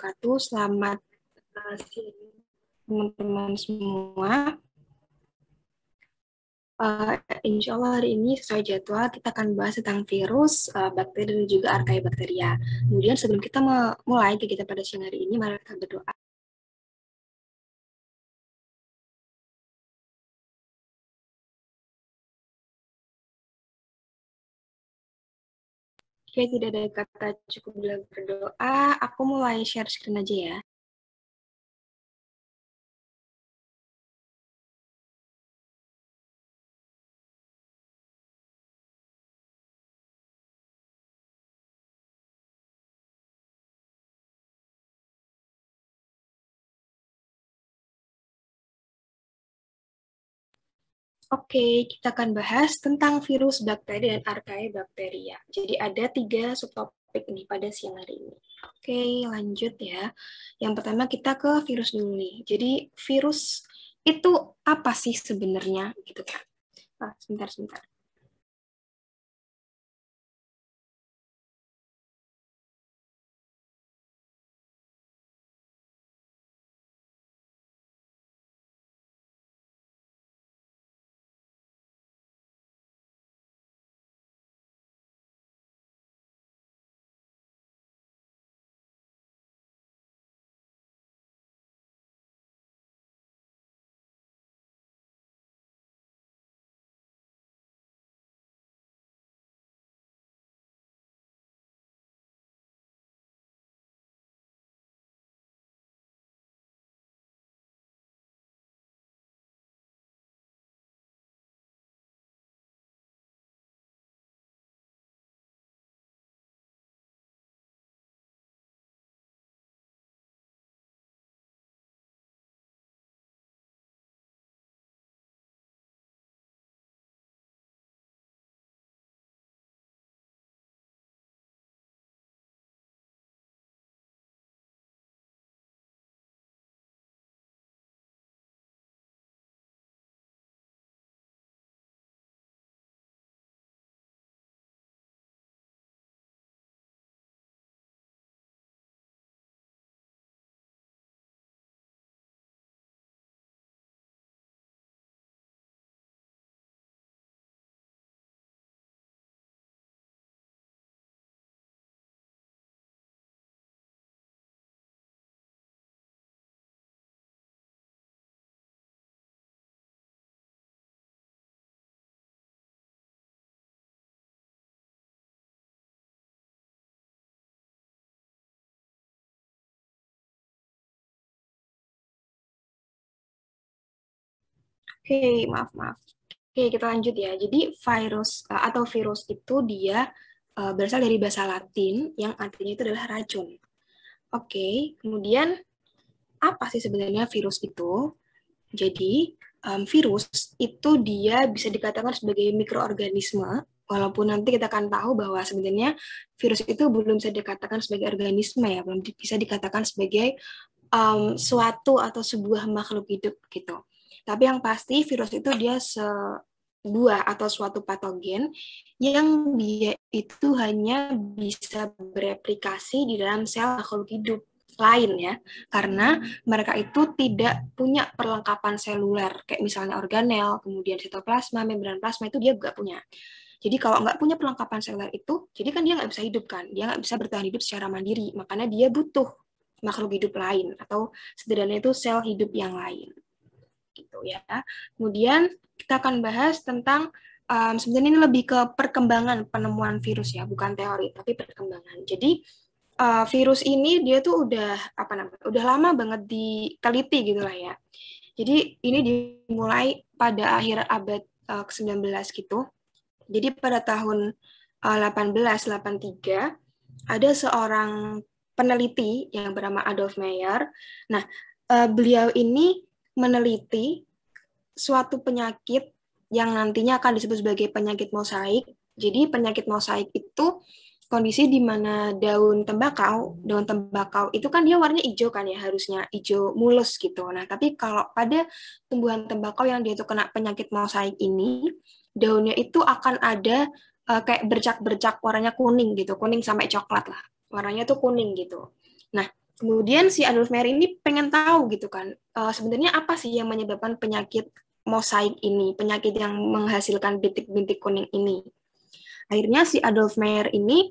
wabarakatuh. Selamat eh, siang teman-teman semua. Uh, insya Allah hari ini sesuai jadwal kita akan bahas tentang virus, uh, bakteri dan juga arkaibakteria. bakteria. Kemudian sebelum kita mulai kita pada siang hari ini, mari kita berdoa. Oke, tidak ada kata cukup dalam berdoa. Aku mulai share screen aja ya. Oke, kita akan bahas tentang virus bakteri dan bakteria. Jadi ada tiga subtopik nih pada siang hari ini. Oke, lanjut ya. Yang pertama kita ke virus dulu nih. Jadi virus itu apa sih sebenarnya gitu kan? Ah, sebentar, sebentar. Oke, okay, maaf maaf. Oke, okay, kita lanjut ya. Jadi virus eh, atau virus itu dia eh, berasal dari bahasa Latin yang artinya itu adalah racun. Oke, okay, kemudian apa sih sebenarnya virus itu? Jadi um, virus itu dia bisa dikatakan sebagai mikroorganisme walaupun nanti kita akan tahu bahwa sebenarnya virus itu belum bisa dikatakan sebagai organisme ya belum bisa dikatakan sebagai um, suatu atau sebuah makhluk hidup gitu tapi yang pasti virus itu dia sebuah atau suatu patogen yang dia itu hanya bisa bereplikasi di dalam sel makhluk hidup lain ya karena mereka itu tidak punya perlengkapan seluler kayak misalnya organel kemudian sitoplasma membran plasma itu dia nggak punya jadi kalau nggak punya perlengkapan seluler itu jadi kan dia nggak bisa hidup kan dia nggak bisa bertahan hidup secara mandiri makanya dia butuh makhluk hidup lain atau sederhananya itu sel hidup yang lain gitu ya. Kemudian kita akan bahas tentang um, sebenarnya ini lebih ke perkembangan penemuan virus ya, bukan teori tapi perkembangan. Jadi uh, virus ini dia tuh udah apa namanya? udah lama banget diteliti gitu lah ya. Jadi ini dimulai pada akhir abad ke-19 gitu. Jadi pada tahun uh, 1883 ada seorang peneliti yang bernama Adolf Meyer. Nah, uh, beliau ini meneliti suatu penyakit yang nantinya akan disebut sebagai penyakit mosaik. Jadi penyakit mosaik itu kondisi di mana daun tembakau, daun tembakau itu kan dia warnanya hijau kan ya harusnya hijau mulus gitu. Nah, tapi kalau pada tumbuhan tembakau yang dia itu kena penyakit mosaik ini, daunnya itu akan ada uh, kayak bercak-bercak warnanya kuning gitu, kuning sampai coklat lah. Warnanya tuh kuning gitu. Nah, Kemudian si Adolf Meyer ini pengen tahu gitu kan, uh, sebenarnya apa sih yang menyebabkan penyakit mosaik ini, penyakit yang menghasilkan bintik-bintik kuning ini. Akhirnya si Adolf Meyer ini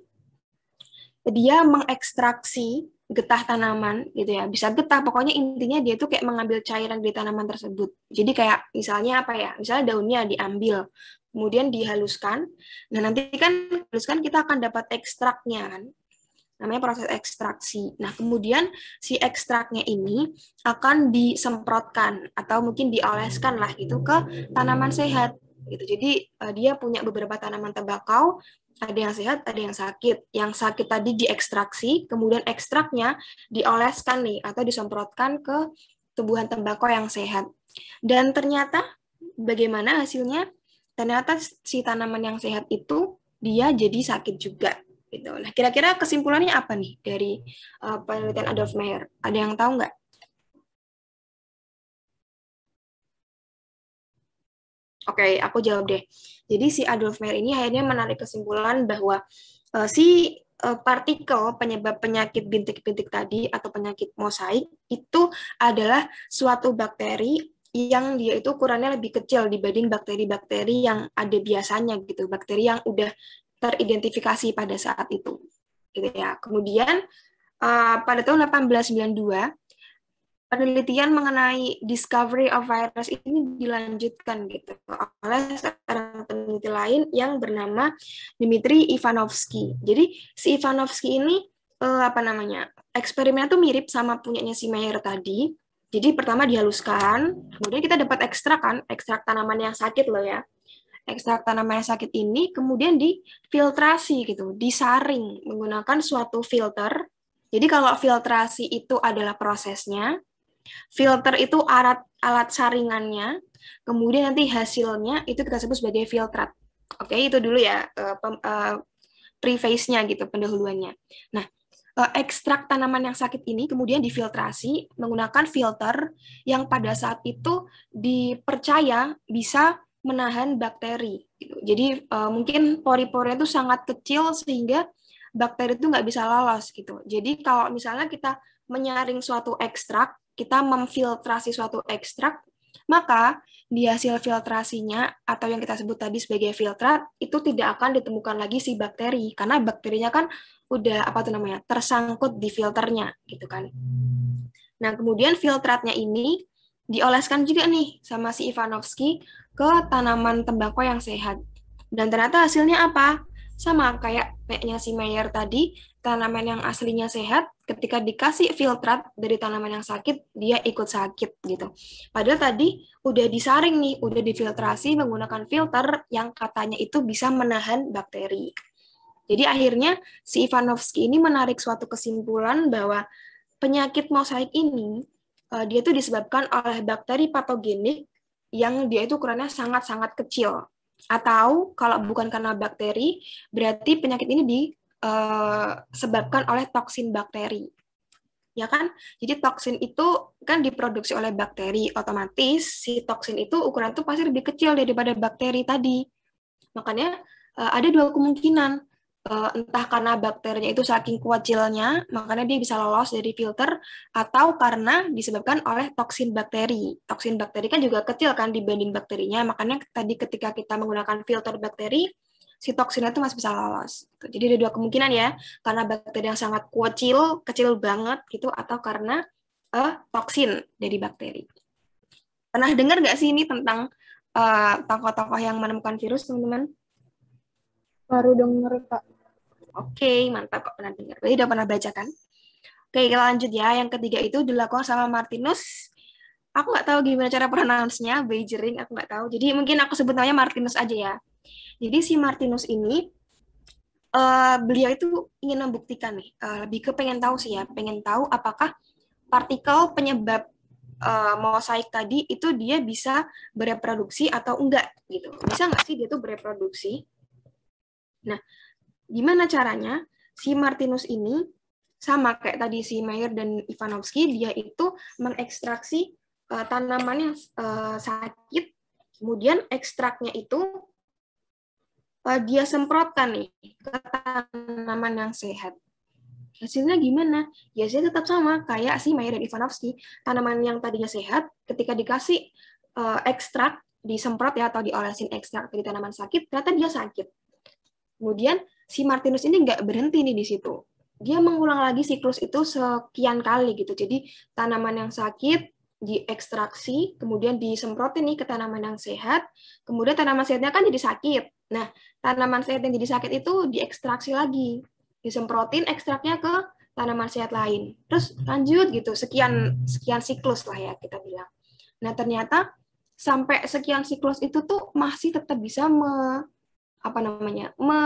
dia mengekstraksi getah tanaman gitu ya bisa getah pokoknya intinya dia tuh kayak mengambil cairan dari tanaman tersebut jadi kayak misalnya apa ya misalnya daunnya diambil kemudian dihaluskan nah nanti kan haluskan kita akan dapat ekstraknya kan namanya proses ekstraksi. Nah, kemudian si ekstraknya ini akan disemprotkan atau mungkin dioleskan lah gitu ke tanaman sehat gitu. Jadi uh, dia punya beberapa tanaman tembakau, ada yang sehat, ada yang sakit. Yang sakit tadi diekstraksi, kemudian ekstraknya dioleskan nih atau disemprotkan ke tumbuhan tembakau yang sehat. Dan ternyata bagaimana hasilnya? Ternyata si tanaman yang sehat itu dia jadi sakit juga gitu. Nah, kira-kira kesimpulannya apa nih dari uh, penelitian Adolf Meyer? Ada yang tahu nggak? Oke, okay, aku jawab deh. Jadi si Adolf Meyer ini akhirnya menarik kesimpulan bahwa uh, si uh, partikel penyebab penyakit bintik-bintik tadi atau penyakit mosaik itu adalah suatu bakteri yang dia itu ukurannya lebih kecil dibanding bakteri-bakteri yang ada biasanya gitu, bakteri yang udah teridentifikasi pada saat itu. Gitu ya. Kemudian uh, pada tahun 1892 penelitian mengenai discovery of virus ini dilanjutkan gitu oleh seorang peneliti lain yang bernama Dmitri Ivanovsky. Jadi si Ivanovsky ini uh, apa namanya? eksperimen tuh mirip sama punyanya si Mayer tadi. Jadi pertama dihaluskan, kemudian kita dapat ekstrak kan, ekstrak tanaman yang sakit loh ya ekstrak tanaman yang sakit ini kemudian difiltrasi gitu, disaring menggunakan suatu filter. Jadi kalau filtrasi itu adalah prosesnya, filter itu alat alat saringannya, kemudian nanti hasilnya itu kita sebut sebagai filtrat. Oke, itu dulu ya uh, uh, preface-nya gitu, pendahuluannya. Nah, eh, ekstrak tanaman yang sakit ini kemudian difiltrasi menggunakan filter yang pada saat itu dipercaya bisa menahan bakteri. Gitu. Jadi uh, mungkin pori-pori itu sangat kecil sehingga bakteri itu nggak bisa lolos gitu. Jadi kalau misalnya kita menyaring suatu ekstrak, kita memfiltrasi suatu ekstrak, maka di hasil filtrasinya atau yang kita sebut tadi sebagai filtrat itu tidak akan ditemukan lagi si bakteri karena bakterinya kan udah apa tuh namanya tersangkut di filternya gitu kan. Nah kemudian filtratnya ini dioleskan juga nih sama si Ivanovsky ke tanaman tembakau yang sehat. Dan ternyata hasilnya apa? Sama kayak peknya si Meyer tadi, tanaman yang aslinya sehat, ketika dikasih filtrat dari tanaman yang sakit, dia ikut sakit gitu. Padahal tadi udah disaring nih, udah difiltrasi menggunakan filter yang katanya itu bisa menahan bakteri. Jadi akhirnya si Ivanovsky ini menarik suatu kesimpulan bahwa penyakit mosaik ini eh, dia tuh disebabkan oleh bakteri patogenik yang dia itu ukurannya sangat-sangat kecil. Atau kalau bukan karena bakteri, berarti penyakit ini disebabkan eh, oleh toksin bakteri. Ya kan? Jadi toksin itu kan diproduksi oleh bakteri, otomatis si toksin itu ukuran itu pasti lebih kecil daripada bakteri tadi. Makanya eh, ada dua kemungkinan uh, entah karena bakterinya itu saking kuacilnya, makanya dia bisa lolos dari filter, atau karena disebabkan oleh toksin bakteri. Toksin bakteri kan juga kecil kan dibanding bakterinya, makanya tadi ketika kita menggunakan filter bakteri, si toksinnya itu masih bisa lolos. Gitu. Jadi ada dua kemungkinan ya, karena bakteri yang sangat kuacil, kecil banget gitu, atau karena uh, toksin dari bakteri. Pernah dengar nggak sih ini tentang eh, tokoh-tokoh uh, yang menemukan virus, teman-teman? Baru dengar, Kak. Oke, mantap kok pernah dengar. Jadi udah pernah baca kan? Oke, okay, lanjut ya. Yang ketiga itu dilakukan sama Martinus. Aku nggak tahu gimana cara pronounce-nya, Beijing aku nggak tahu. Jadi mungkin aku sebut namanya Martinus aja ya. Jadi si Martinus ini, uh, beliau itu ingin membuktikan nih, uh, lebih ke pengen tahu sih ya, pengen tahu apakah partikel penyebab uh, mosaik tadi itu dia bisa bereproduksi atau enggak gitu. Bisa nggak sih dia tuh bereproduksi? Nah, Gimana caranya? Si Martinus ini sama kayak tadi si Mayer dan Ivanovsky, dia itu mengekstraksi uh, eh, tanaman yang uh, eh, sakit, kemudian ekstraknya itu uh, dia semprotkan nih ke tanaman yang sehat. Hasilnya gimana? Ya sih tetap sama kayak si Mayer dan Ivanovsky. Tanaman yang tadinya sehat, ketika dikasih uh, ekstrak, disemprot ya atau diolesin ekstrak dari tanaman sakit, ternyata dia sakit. Kemudian si Martinus ini nggak berhenti nih di situ. Dia mengulang lagi siklus itu sekian kali gitu. Jadi tanaman yang sakit diekstraksi, kemudian disemprotin nih ke tanaman yang sehat, kemudian tanaman sehatnya kan jadi sakit. Nah, tanaman sehat yang jadi sakit itu diekstraksi lagi, disemprotin ekstraknya ke tanaman sehat lain. Terus lanjut gitu, sekian sekian siklus lah ya kita bilang. Nah, ternyata sampai sekian siklus itu tuh masih tetap bisa me, apa namanya? me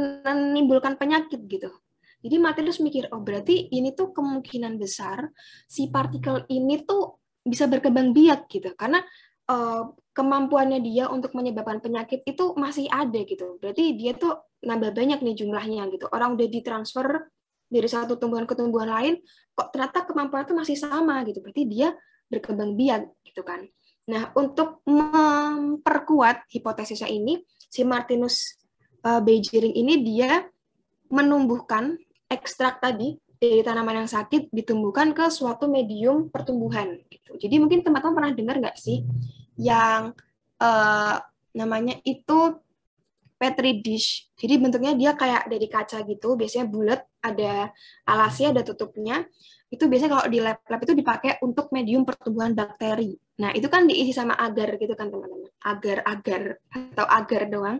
menimbulkan penyakit gitu. Jadi Martinus mikir, oh berarti ini tuh kemungkinan besar si partikel ini tuh bisa berkembang biak gitu, karena uh, kemampuannya dia untuk menyebabkan penyakit itu masih ada gitu. Berarti dia tuh nambah banyak nih jumlahnya gitu. Orang udah ditransfer dari satu tumbuhan ke tumbuhan lain, kok ternyata kemampuan itu masih sama gitu. Berarti dia berkembang biak gitu kan. Nah, untuk memperkuat hipotesisnya ini, si Martinus uh, Beijing ini dia menumbuhkan ekstrak tadi dari tanaman yang sakit ditumbuhkan ke suatu medium pertumbuhan. Gitu. Jadi mungkin teman-teman pernah dengar nggak sih yang uh, namanya itu petri dish. Jadi bentuknya dia kayak dari kaca gitu, biasanya bulat, ada alasnya, ada tutupnya itu biasanya kalau di lab-lab itu dipakai untuk medium pertumbuhan bakteri. Nah, itu kan diisi sama agar gitu kan, teman-teman. Agar-agar atau agar doang.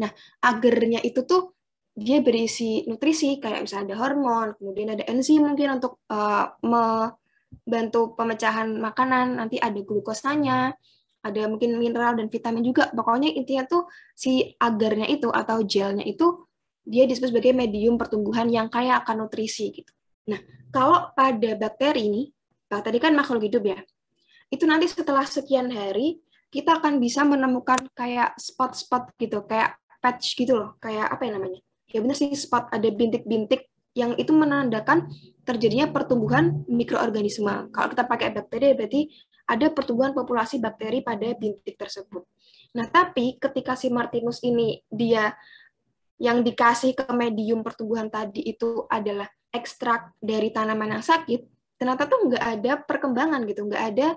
Nah, agarnya itu tuh dia berisi nutrisi, kayak misalnya ada hormon, kemudian ada enzim mungkin untuk uh, membantu pemecahan makanan, nanti ada glukosanya, ada mungkin mineral dan vitamin juga. Pokoknya intinya tuh si agarnya itu atau gelnya itu dia disebut sebagai medium pertumbuhan yang kaya akan nutrisi gitu. Nah, kalau pada bakteri ini, nah, tadi kan makhluk hidup ya, itu nanti setelah sekian hari kita akan bisa menemukan kayak spot-spot gitu, kayak patch gitu loh, kayak apa ya namanya? Ya benar sih spot ada bintik-bintik yang itu menandakan terjadinya pertumbuhan mikroorganisme. Kalau kita pakai bakteri berarti ada pertumbuhan populasi bakteri pada bintik tersebut. Nah, tapi ketika si Martinus ini dia yang dikasih ke medium pertumbuhan tadi itu adalah ekstrak dari tanaman yang sakit, ternyata tuh nggak ada perkembangan gitu, nggak ada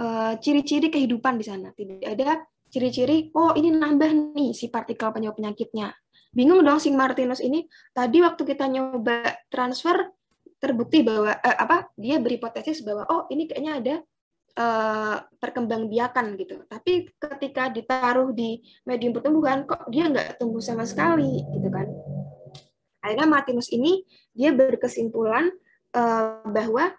eh, ciri-ciri uh, kehidupan di sana, tidak ada ciri-ciri oh ini nambah nih si partikel penyebab penyakitnya. Bingung dong si Martinus ini. Tadi waktu kita nyoba transfer terbukti bahwa eh, apa dia berhipotesis bahwa oh ini kayaknya ada eh, biakan gitu. Tapi ketika ditaruh di medium pertumbuhan kok dia nggak tumbuh sama sekali gitu kan. Akhirnya Martinus ini dia berkesimpulan uh, bahwa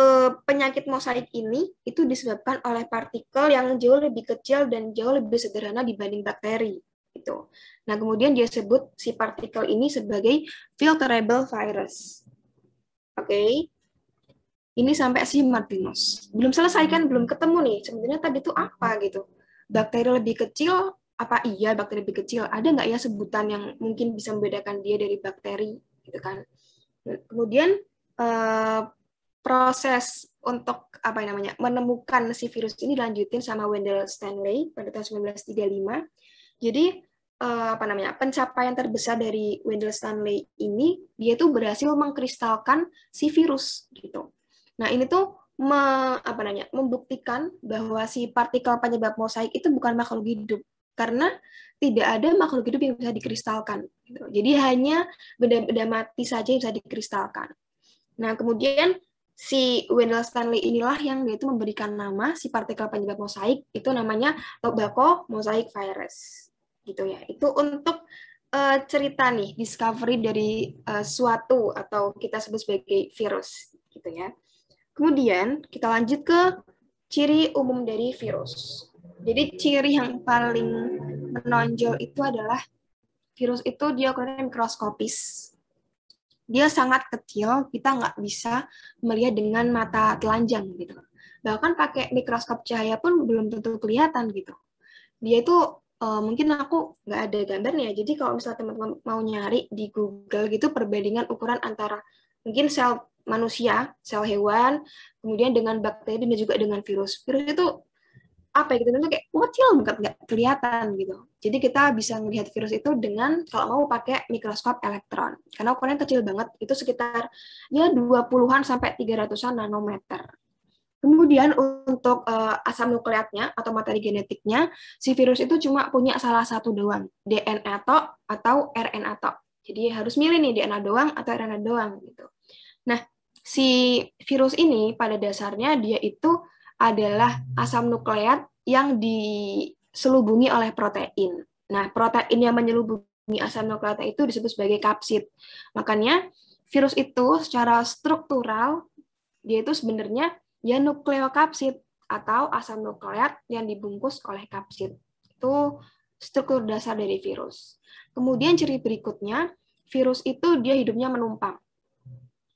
uh, penyakit mosaik ini itu disebabkan oleh partikel yang jauh lebih kecil dan jauh lebih sederhana dibanding bakteri gitu. Nah, kemudian dia sebut si partikel ini sebagai filterable virus. Oke. Okay. Ini sampai si Martinus. Belum selesai kan, belum ketemu nih. Sebenarnya tadi itu apa gitu. Bakteri lebih kecil apa iya bakteri lebih kecil ada nggak ya sebutan yang mungkin bisa membedakan dia dari bakteri gitu kan kemudian eh, proses untuk apa namanya menemukan si virus ini dilanjutin sama Wendell Stanley pada tahun 1935 jadi eh, apa namanya pencapaian terbesar dari Wendell Stanley ini dia tuh berhasil mengkristalkan si virus gitu nah ini tuh me, apa namanya membuktikan bahwa si partikel penyebab mosaik itu bukan makhluk hidup karena tidak ada makhluk hidup yang bisa dikristalkan. Gitu. Jadi hanya benda-benda mati saja yang bisa dikristalkan. Nah, kemudian si Wendell Stanley inilah yang dia itu memberikan nama si partikel penyebab mosaik itu namanya tobacco mosaic virus. Gitu ya. Itu untuk uh, cerita nih discovery dari uh, suatu atau kita sebut sebagai virus gitu ya. Kemudian kita lanjut ke ciri umum dari virus. Jadi ciri yang paling menonjol itu adalah virus itu dia ukurannya mikroskopis. Dia sangat kecil, kita nggak bisa melihat dengan mata telanjang gitu. Bahkan pakai mikroskop cahaya pun belum tentu kelihatan gitu. Dia itu uh, mungkin aku nggak ada gambarnya. Jadi kalau misalnya teman-teman mau nyari di Google gitu perbandingan ukuran antara mungkin sel manusia, sel hewan, kemudian dengan bakteri dan juga dengan virus. Virus itu apa ya gitu itu kayak kecil banget nggak kelihatan gitu. Jadi kita bisa melihat virus itu dengan kalau mau pakai mikroskop elektron karena ukurannya kecil banget itu sekitar ya 20-an sampai 300-an nanometer. Kemudian untuk uh, asam nukleatnya atau materi genetiknya, si virus itu cuma punya salah satu doang, DNA tok atau RNA atau. Jadi harus milih nih DNA doang atau RNA doang gitu. Nah, si virus ini pada dasarnya dia itu adalah asam nukleat yang diselubungi oleh protein. Nah, protein yang menyelubungi asam nukleat itu disebut sebagai kapsid. Makanya virus itu secara struktural dia itu sebenarnya ya nukleokapsid atau asam nukleat yang dibungkus oleh kapsid. Itu struktur dasar dari virus. Kemudian ciri berikutnya, virus itu dia hidupnya menumpang.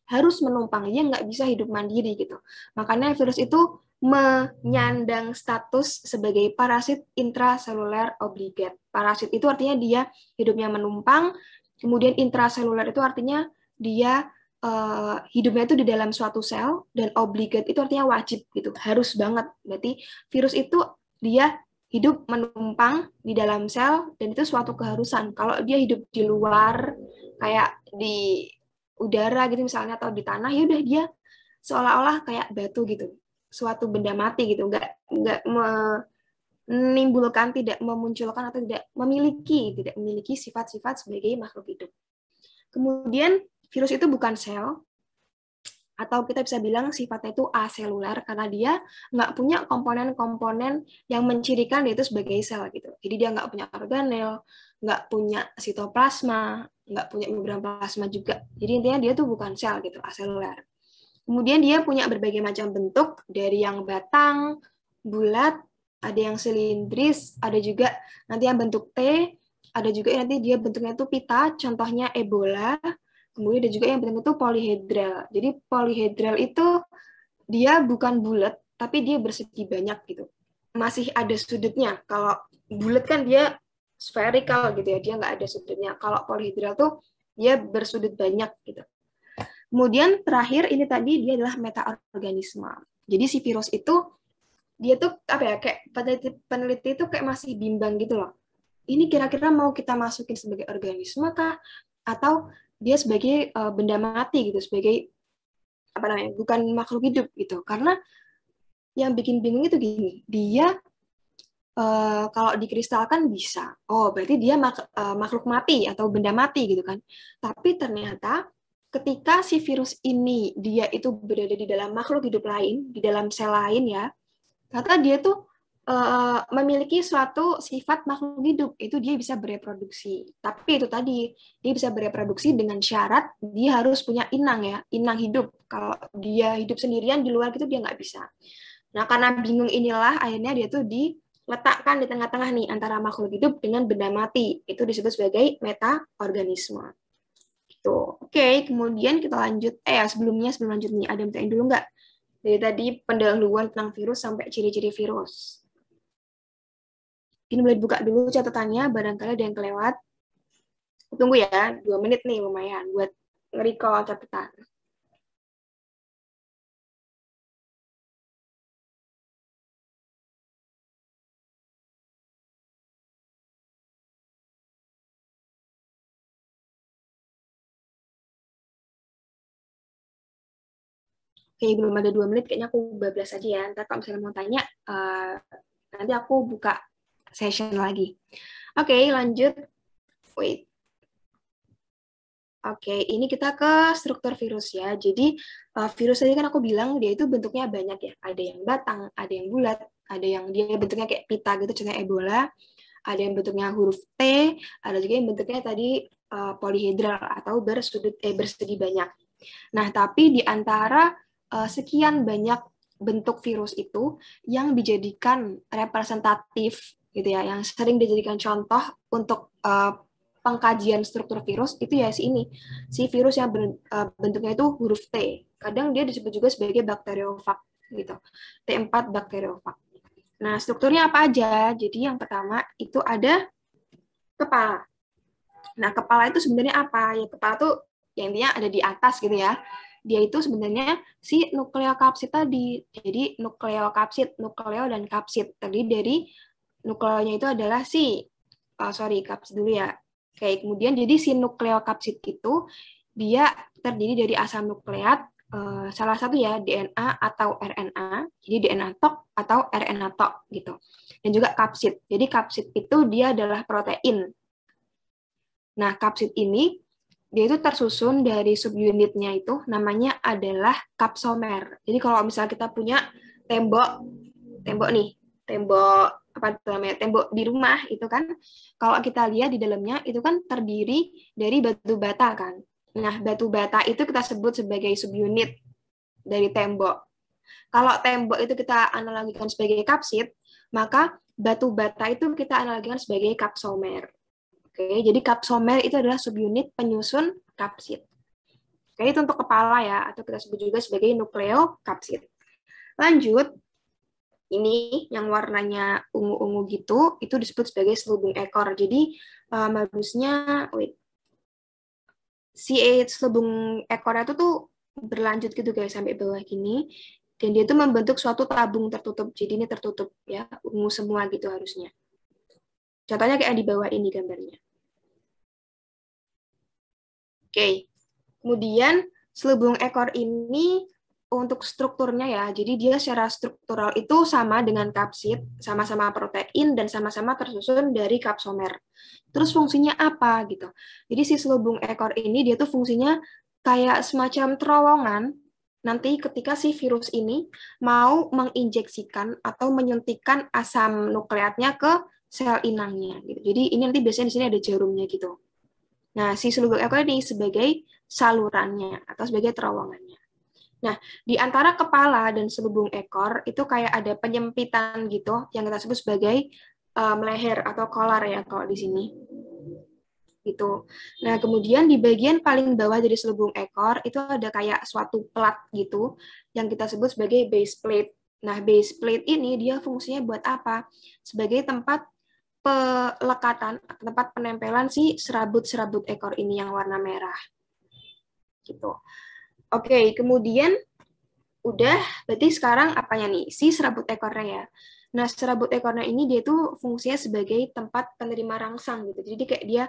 Harus menumpang, dia nggak bisa hidup mandiri gitu. Makanya virus itu menyandang status sebagai parasit intraseluler obligat. Parasit itu artinya dia hidupnya menumpang, kemudian intraseluler itu artinya dia uh, hidupnya itu di dalam suatu sel dan obligat itu artinya wajib gitu, harus banget. Berarti virus itu dia hidup menumpang di dalam sel dan itu suatu keharusan. Kalau dia hidup di luar kayak di udara gitu misalnya atau di tanah ya udah dia seolah-olah kayak batu gitu suatu benda mati gitu nggak nggak menimbulkan tidak memunculkan atau tidak memiliki tidak memiliki sifat-sifat sebagai makhluk hidup kemudian virus itu bukan sel atau kita bisa bilang sifatnya itu aseluler karena dia nggak punya komponen-komponen yang mencirikan dia itu sebagai sel gitu. Jadi dia nggak punya organel, nggak punya sitoplasma, nggak punya membran plasma juga. Jadi intinya dia tuh bukan sel gitu, aseluler. Kemudian dia punya berbagai macam bentuk dari yang batang, bulat, ada yang silindris, ada juga nanti yang bentuk T, ada juga yang nanti dia bentuknya itu pita, contohnya Ebola, kemudian ada juga yang bentuknya itu polihedral. Jadi polihedral itu dia bukan bulat, tapi dia bersegi banyak gitu. Masih ada sudutnya. Kalau bulat kan dia spherical gitu ya, dia nggak ada sudutnya. Kalau polihedral tuh dia bersudut banyak gitu. Kemudian terakhir ini tadi dia adalah metaorganisme. Jadi si virus itu dia tuh apa ya kayak peneliti, peneliti itu kayak masih bimbang gitu loh. Ini kira-kira mau kita masukin sebagai organisme kah atau dia sebagai uh, benda mati gitu sebagai apa namanya bukan makhluk hidup gitu karena yang bikin bingung itu gini dia Uh, kalau dikristalkan bisa. Oh, berarti dia mak uh, makhluk mati atau benda mati gitu kan. Tapi ternyata ketika si virus ini dia itu berada di dalam makhluk hidup lain, di dalam sel lain ya, kata dia tuh e, memiliki suatu sifat makhluk hidup itu dia bisa bereproduksi. Tapi itu tadi dia bisa bereproduksi dengan syarat dia harus punya inang ya, inang hidup. Kalau dia hidup sendirian di luar gitu dia nggak bisa. Nah karena bingung inilah akhirnya dia tuh diletakkan di tengah-tengah nih antara makhluk hidup dengan benda mati. Itu disebut sebagai metaorganisme gitu. Oke, okay, kemudian kita lanjut. Eh ya, sebelumnya sebelum lanjut nih, ada yang dulu nggak? Dari tadi pendahuluan tentang virus sampai ciri-ciri virus. Ini boleh buka dulu catatannya, barangkali ada yang kelewat. Tunggu ya, dua menit nih lumayan buat recall catatan. kayaknya belum ada dua menit, kayaknya aku bablas aja ya. Ntar kalau misalnya mau tanya, uh, nanti aku buka session lagi. Oke, okay, lanjut. Wait. Oke, okay, ini kita ke struktur virus ya. Jadi uh, virus tadi kan aku bilang dia itu bentuknya banyak ya. Ada yang batang, ada yang bulat, ada yang dia bentuknya kayak pita gitu, contohnya Ebola. Ada yang bentuknya huruf T, ada juga yang bentuknya tadi uh, polihedral atau bersudut eh bersegi banyak. Nah, tapi di antara uh, sekian banyak bentuk virus itu yang dijadikan representatif gitu ya, yang sering dijadikan contoh untuk uh, pengkajian struktur virus itu ya si ini, si virus yang eh, bentuknya itu huruf T. Kadang dia disebut juga sebagai bakteriofag gitu, T4 bakteriofag. Nah, strukturnya apa aja? Jadi yang pertama itu ada kepala. Nah, kepala itu sebenarnya apa? Ya kepala tuh yang intinya ada di atas gitu ya dia itu sebenarnya si nukleokapsid tadi. Jadi nukleokapsid, nukleo dan kapsid tadi dari nukleonya itu adalah si oh, sorry kapsid dulu ya. Oke, kemudian jadi si nukleokapsid itu dia terdiri dari asam nukleat eh, salah satu ya DNA atau RNA. Jadi DNA tok atau RNA tok gitu. Dan juga kapsid. Jadi kapsid itu dia adalah protein. Nah, kapsid ini dia itu tersusun dari subunitnya itu namanya adalah kapsomer. Jadi kalau misalnya kita punya tembok tembok nih, tembok apa namanya? tembok di rumah itu kan kalau kita lihat di dalamnya itu kan terdiri dari batu bata kan. Nah, batu bata itu kita sebut sebagai subunit dari tembok. Kalau tembok itu kita analogikan sebagai kapsit maka batu bata itu kita analogikan sebagai kapsomer. Oke, jadi kapsomer itu adalah subunit penyusun kapsid. Oke, itu untuk kepala ya, atau kita sebut juga sebagai nukleokapsid. Lanjut, ini yang warnanya ungu-ungu gitu, itu disebut sebagai selubung ekor. Jadi, uh, eh, modusnya, wait, si e selubung ekornya itu tuh berlanjut gitu guys sampai bawah gini dan dia itu membentuk suatu tabung tertutup jadi ini tertutup ya ungu semua gitu harusnya contohnya kayak di bawah ini gambarnya Oke. Kemudian selubung ekor ini untuk strukturnya ya, jadi dia secara struktural itu sama dengan kapsid, sama-sama protein dan sama-sama tersusun dari kapsomer. Terus fungsinya apa gitu? Jadi si selubung ekor ini dia tuh fungsinya kayak semacam terowongan nanti ketika si virus ini mau menginjeksikan atau menyuntikkan asam nukleatnya ke sel inangnya. Gitu. Jadi ini nanti biasanya di sini ada jarumnya gitu. Nah, si selubung ekor ini sebagai salurannya atau sebagai terowongannya. Nah, di antara kepala dan selubung ekor itu kayak ada penyempitan gitu yang kita sebut sebagai um, eh, leher atau kolar ya kalau di sini. Gitu. Nah, kemudian di bagian paling bawah dari selubung ekor itu ada kayak suatu plat gitu yang kita sebut sebagai base plate. Nah, base plate ini dia fungsinya buat apa? Sebagai tempat pelekatan tempat penempelan si serabut-serabut ekor ini yang warna merah. Gitu. Oke, kemudian udah berarti sekarang apanya nih? Si serabut ekornya ya. Nah, serabut ekornya ini dia tuh fungsinya sebagai tempat penerima rangsang gitu. Jadi kayak dia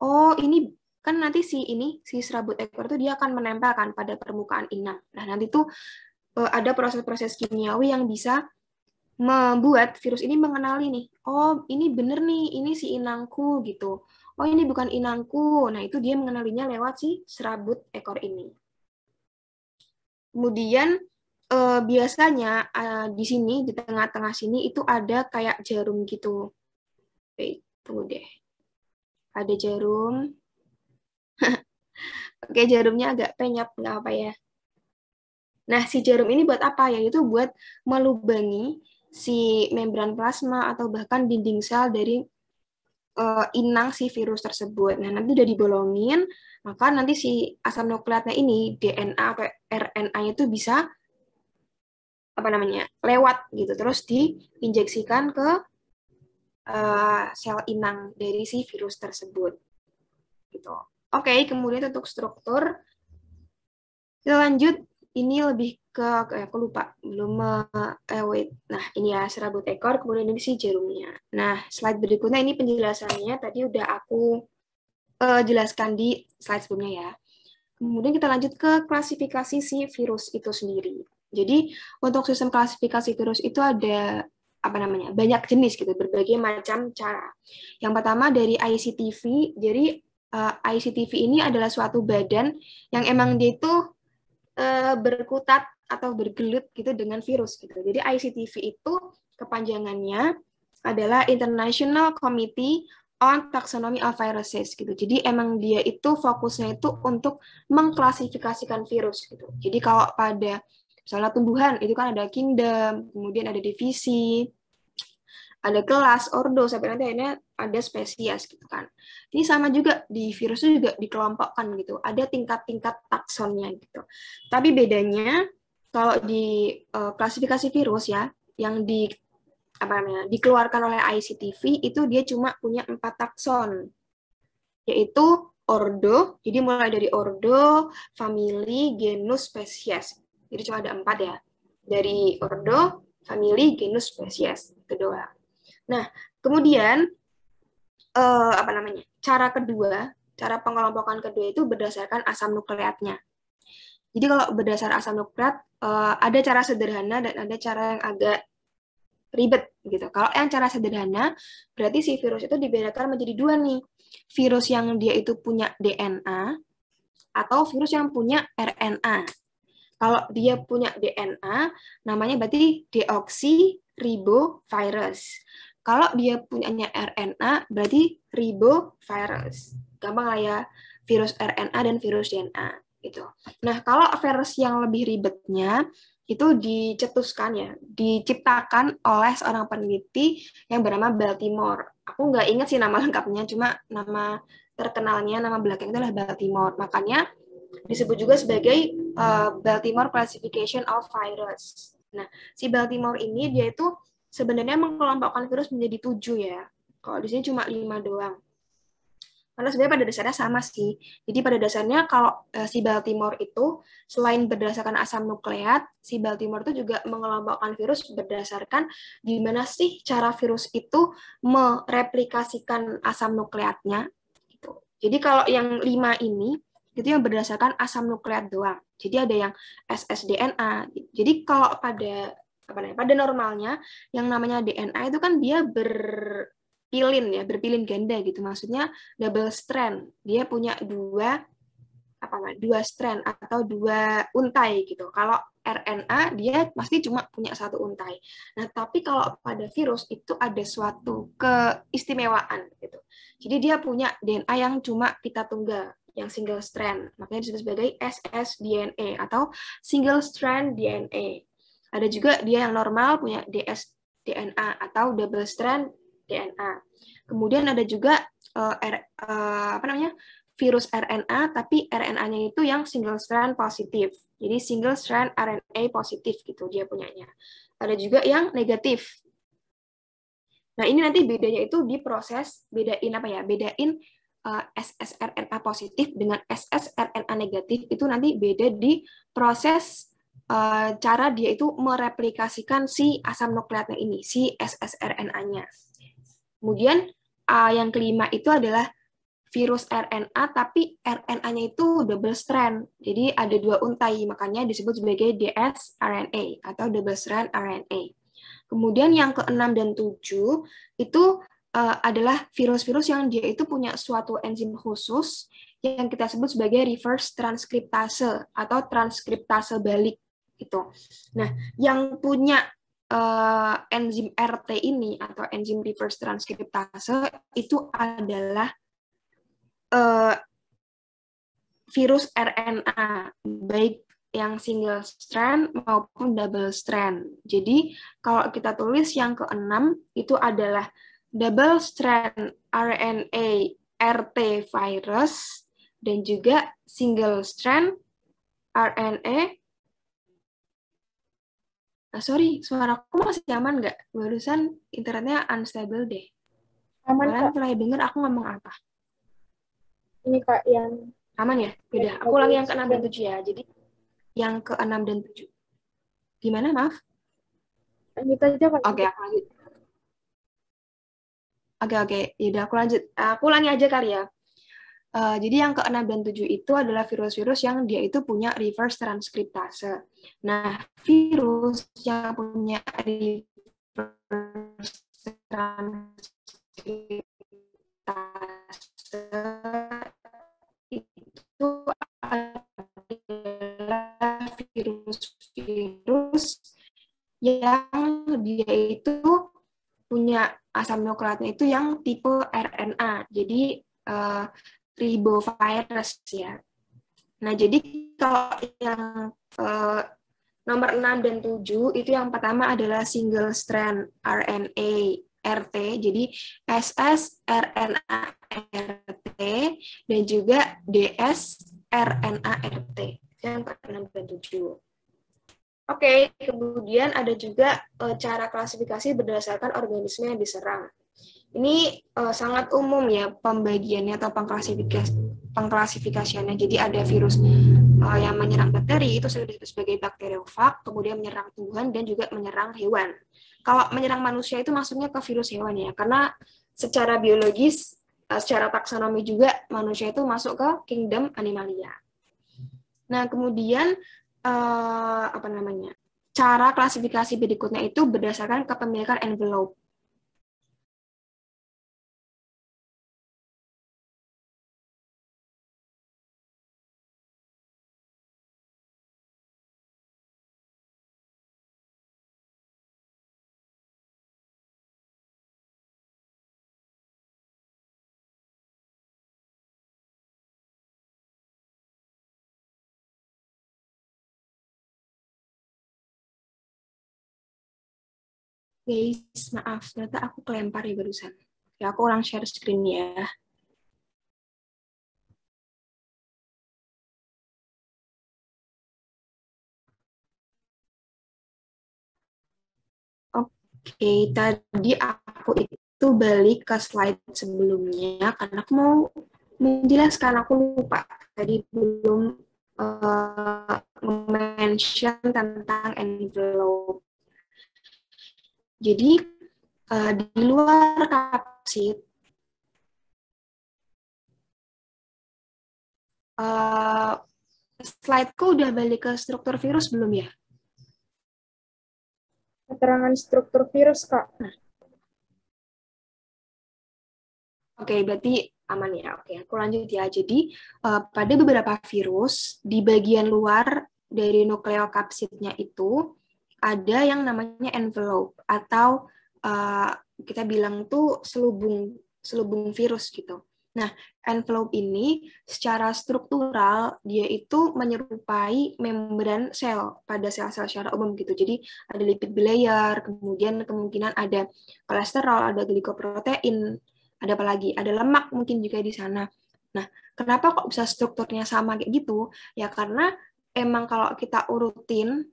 oh ini kan nanti si ini si serabut ekor tuh dia akan menempelkan pada permukaan inang. Nah, nanti tuh eh, ada proses-proses kimiawi yang bisa membuat virus ini mengenali nih, oh ini bener nih, ini si inangku gitu. Oh ini bukan inangku. Nah itu dia mengenalinya lewat si serabut ekor ini. Kemudian eh, biasanya eh, di sini di tengah-tengah sini itu ada kayak jarum gitu. Oke, tunggu deh. Ada jarum. Oke, jarumnya agak penyap, nggak apa ya. Nah, si jarum ini buat apa? Yaitu buat melubangi si membran plasma atau bahkan dinding sel dari uh, inang si virus tersebut. Nah, nanti udah dibolongin, maka nanti si asam nukleatnya ini DNA atau RNA-nya itu bisa apa namanya? lewat gitu terus diinjeksikan ke uh, sel inang dari si virus tersebut. Gitu. Oke, okay, kemudian untuk struktur kita lanjut ini lebih ke eh, aku lupa belum eh, wait nah ini ya serabut ekor kemudian ini si jarumnya nah slide berikutnya ini penjelasannya tadi udah aku eh, jelaskan di slide sebelumnya ya kemudian kita lanjut ke klasifikasi si virus itu sendiri jadi untuk sistem klasifikasi virus itu ada apa namanya banyak jenis gitu berbagai macam cara yang pertama dari ICTV jadi eh, ICTV ini adalah suatu badan yang emang dia itu Eh, berkutat atau bergelut gitu dengan virus gitu. Jadi ICTV itu kepanjangannya adalah International Committee on Taxonomy of Viruses gitu. Jadi emang dia itu fokusnya itu untuk mengklasifikasikan virus gitu. Jadi kalau pada misalnya tumbuhan itu kan ada kingdom, kemudian ada divisi, ada kelas, ordo sampai nanti akhirnya ada spesies gitu kan. Ini sama juga di virus juga dikelompokkan gitu. Ada tingkat-tingkat taksonnya gitu. Tapi bedanya kalau di uh, klasifikasi virus ya yang di apa namanya dikeluarkan oleh ICTV itu dia cuma punya empat takson yaitu ordo jadi mulai dari ordo famili genus spesies jadi cuma ada empat ya dari ordo famili genus spesies kedua nah kemudian uh, apa namanya? Cara kedua, cara pengelompokan kedua itu berdasarkan asam nukleatnya. Jadi kalau berdasar asam nukleat uh, ada cara sederhana dan ada cara yang agak ribet gitu. Kalau yang cara sederhana berarti si virus itu dibedakan menjadi dua nih. Virus yang dia itu punya DNA atau virus yang punya RNA. Kalau dia punya DNA namanya berarti deoksiribovirus. Kalau dia punyanya RNA, berarti ribovirus. Gampang lah ya, virus RNA dan virus DNA gitu. Nah, kalau virus yang lebih ribetnya itu dicetuskan ya, diciptakan oleh seorang peneliti yang bernama Baltimore. Aku nggak ingat sih nama lengkapnya, cuma nama terkenalnya, nama belakangnya adalah Baltimore. Makanya disebut juga sebagai uh, Baltimore Classification of Virus. Nah, si Baltimore ini dia itu sebenarnya mengkelompokkan virus menjadi tujuh ya. Kalau di sini cuma lima doang. Karena sebenarnya pada dasarnya sama sih. Jadi pada dasarnya kalau eh, si Baltimore itu selain berdasarkan asam nukleat, si Baltimore itu juga mengelompokkan virus berdasarkan gimana sih cara virus itu mereplikasikan asam nukleatnya. Gitu. Jadi kalau yang lima ini itu yang berdasarkan asam nukleat doang. Jadi ada yang ssDNA. Jadi kalau pada kepadanya. pada normalnya yang namanya DNA itu kan dia berpilin ya berpilin ganda gitu maksudnya double strand dia punya dua apa namanya dua strand atau dua untai gitu kalau RNA dia pasti cuma punya satu untai nah tapi kalau pada virus itu ada suatu keistimewaan gitu jadi dia punya DNA yang cuma pita tunggal yang single strand. Makanya disebut sebagai SS DNA atau single strand DNA. Ada juga dia yang normal punya DS DNA atau double strand DNA. Kemudian ada juga uh, R, uh, apa namanya? virus RNA tapi RNA-nya itu yang single strand positif. Jadi single strand RNA positif gitu dia punyanya. Ada juga yang negatif. Nah, ini nanti bedanya itu di proses bedain apa ya? Bedain eh, SSRNA positif dengan SSRNA negatif itu nanti beda di proses Eh, cara dia itu mereplikasikan si asam nukleatnya ini, si ssRNA-nya. Kemudian uh, yang kelima itu adalah virus RNA, tapi RNA-nya itu double strand. Jadi ada dua untai, makanya disebut sebagai dsRNA atau double strand RNA. Kemudian yang keenam dan tujuh itu uh, adalah virus-virus yang dia itu punya suatu enzim khusus yang kita sebut sebagai reverse transcriptase atau transkriptase balik itu. Nah, yang punya uh, enzim RT ini atau enzim reverse transcriptase itu adalah uh, virus RNA baik yang single strand maupun double strand. Jadi kalau kita tulis yang keenam itu adalah double strand RNA RT virus dan juga single strand RNA Nah, sorry, suaraku masih aman nggak? Barusan internetnya unstable deh. Aman, Kalian Kak. mulai denger aku ngomong apa? Ini, Kak, yang... Aman ya? Udah, aku ulangi yang ke-6 dan 7 ya. Jadi, yang ke-6 dan 7. Gimana, maaf? Lanjut aja, Pak. Oke, okay, aku lanjut. Oke, okay, oke. Okay. Yaudah, aku lanjut. Aku ulangi aja kali ya. Uh, jadi yang ke-6 dan 7 itu adalah virus-virus yang dia itu punya reverse transcriptase. Nah, virus yang punya reverse transcriptase itu adalah virus-virus yang dia itu punya asam nukleatnya itu yang tipe RNA. Jadi uh, ribovirus ya. Nah, jadi kalau yang uh, nomor 6 dan 7 itu yang pertama adalah single strand RNA RT, jadi SS RNA RT dan juga DS RNA RT. Yang ke-6 dan 7. Oke, okay, kemudian ada juga e, cara klasifikasi berdasarkan organisme yang diserang. Ini uh, sangat umum ya pembagiannya atau pengklasifikasi, pengklasifikasiannya. Jadi ada virus uh, yang menyerang bakteri itu disebut sebagai bakteriofag, kemudian menyerang tumbuhan dan juga menyerang hewan. Kalau menyerang manusia itu maksudnya ke virus hewan ya, karena secara biologis, uh, secara taksonomi juga manusia itu masuk ke kingdom animalia. Nah kemudian uh, apa namanya? Cara klasifikasi berikutnya itu berdasarkan kepemilikan envelope. guys, maaf, ternyata aku kelempar ya barusan. Ya, aku ulang share screen ya. Oke, okay, tadi aku itu balik ke slide sebelumnya karena aku mau menjelaskan aku lupa tadi belum uh, eh, mention tentang envelope. Jadi uh, di luar kapsit uh, eh, slideku udah balik ke struktur virus belum ya? Keterangan struktur virus, Kak. Oke, okay, berarti aman ya. Oke, okay, aku lanjut ya. Jadi, uh, pada beberapa virus, di bagian luar dari nukleokapsidnya itu, ada yang namanya envelope atau uh, kita bilang tuh selubung selubung virus gitu. Nah, envelope ini secara struktural dia itu menyerupai membran sel pada sel-sel secara umum gitu. Jadi ada lipid bilayer, kemudian kemungkinan ada kolesterol, ada glikoprotein, ada apa lagi? Ada lemak mungkin juga di sana. Nah, kenapa kok bisa strukturnya sama kayak gitu? Ya karena emang kalau kita urutin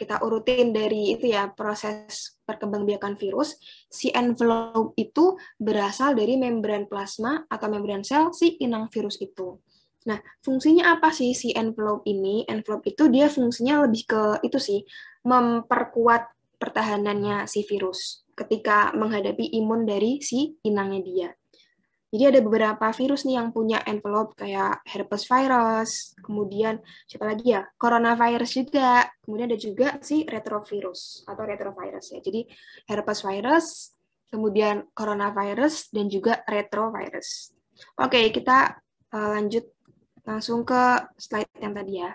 kita urutin dari itu ya proses perkembangbiakan virus, si envelope itu berasal dari membran plasma atau membran sel si inang virus itu. Nah, fungsinya apa sih si envelope ini? Envelope itu dia fungsinya lebih ke itu sih, memperkuat pertahanannya si virus ketika menghadapi imun dari si inangnya dia. Jadi ada beberapa virus nih yang punya envelope kayak herpes virus, kemudian siapa lagi ya? Coronavirus juga. Kemudian ada juga si retrovirus atau retrovirus ya. Jadi herpes virus, kemudian coronavirus dan juga retrovirus. Oke, kita eh, lanjut langsung ke slide yang tadi ya.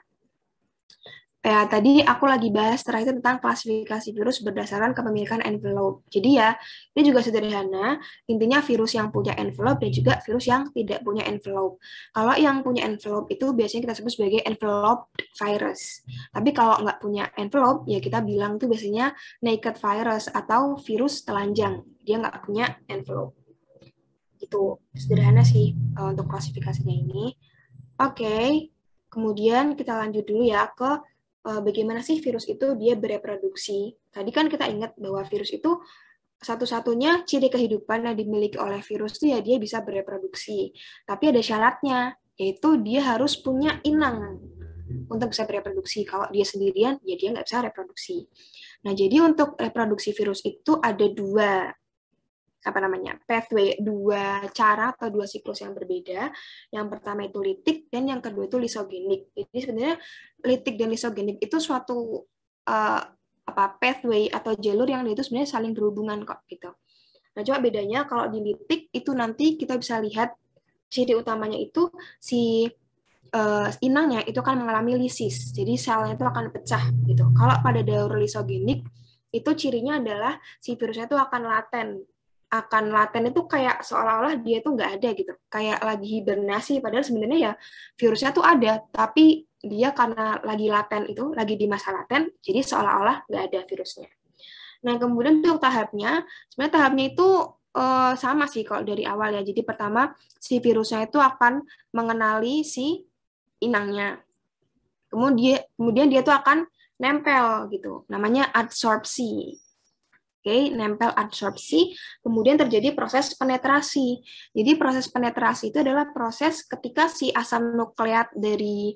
Ya, tadi aku lagi bahas terakhir tentang klasifikasi virus berdasarkan kepemilikan envelope. Jadi ya, ini juga sederhana. Intinya virus yang punya envelope dan juga virus yang tidak punya envelope. Kalau yang punya envelope itu biasanya kita sebut sebagai envelope virus. Tapi kalau nggak punya envelope, ya kita bilang itu biasanya naked virus atau virus telanjang. Dia nggak punya envelope. Itu sederhana sih eh, untuk klasifikasinya ini. Oke, okay. kemudian kita lanjut dulu ya ke Eh, bagaimana sih virus itu dia bereproduksi. Tadi kan kita ingat bahwa virus itu satu-satunya ciri kehidupan yang dimiliki oleh virus itu ya dia bisa bereproduksi. Tapi ada syaratnya, yaitu dia harus punya inang untuk bisa bereproduksi. Kalau dia sendirian, ya dia nggak bisa reproduksi. Nah, jadi untuk reproduksi virus itu ada dua apa namanya pathway dua cara atau dua siklus yang berbeda yang pertama itu litik dan yang kedua itu lisogenik jadi sebenarnya litik dan lisogenik itu suatu uh, apa pathway atau jalur yang itu sebenarnya saling berhubungan kok gitu nah coba bedanya kalau di litik itu nanti kita bisa lihat ciri utamanya itu si uh, inangnya itu akan mengalami lisis. Jadi selnya itu akan pecah gitu. Kalau pada daur lisogenik itu cirinya adalah si virusnya itu akan laten akan laten itu kayak seolah-olah dia itu nggak ada gitu kayak lagi hibernasi padahal sebenarnya ya virusnya tuh ada tapi dia karena lagi laten itu lagi di masa laten jadi seolah-olah nggak ada virusnya nah kemudian untuk tahapnya sebenarnya tahapnya itu uh, sama sih kalau dari awal ya jadi pertama si virusnya itu akan mengenali si inangnya kemudian kemudian dia tuh akan nempel gitu namanya adsorpsi Oke, okay, nempel adsorpsi, kemudian terjadi proses penetrasi. Jadi proses penetrasi itu adalah proses ketika si asam nukleat dari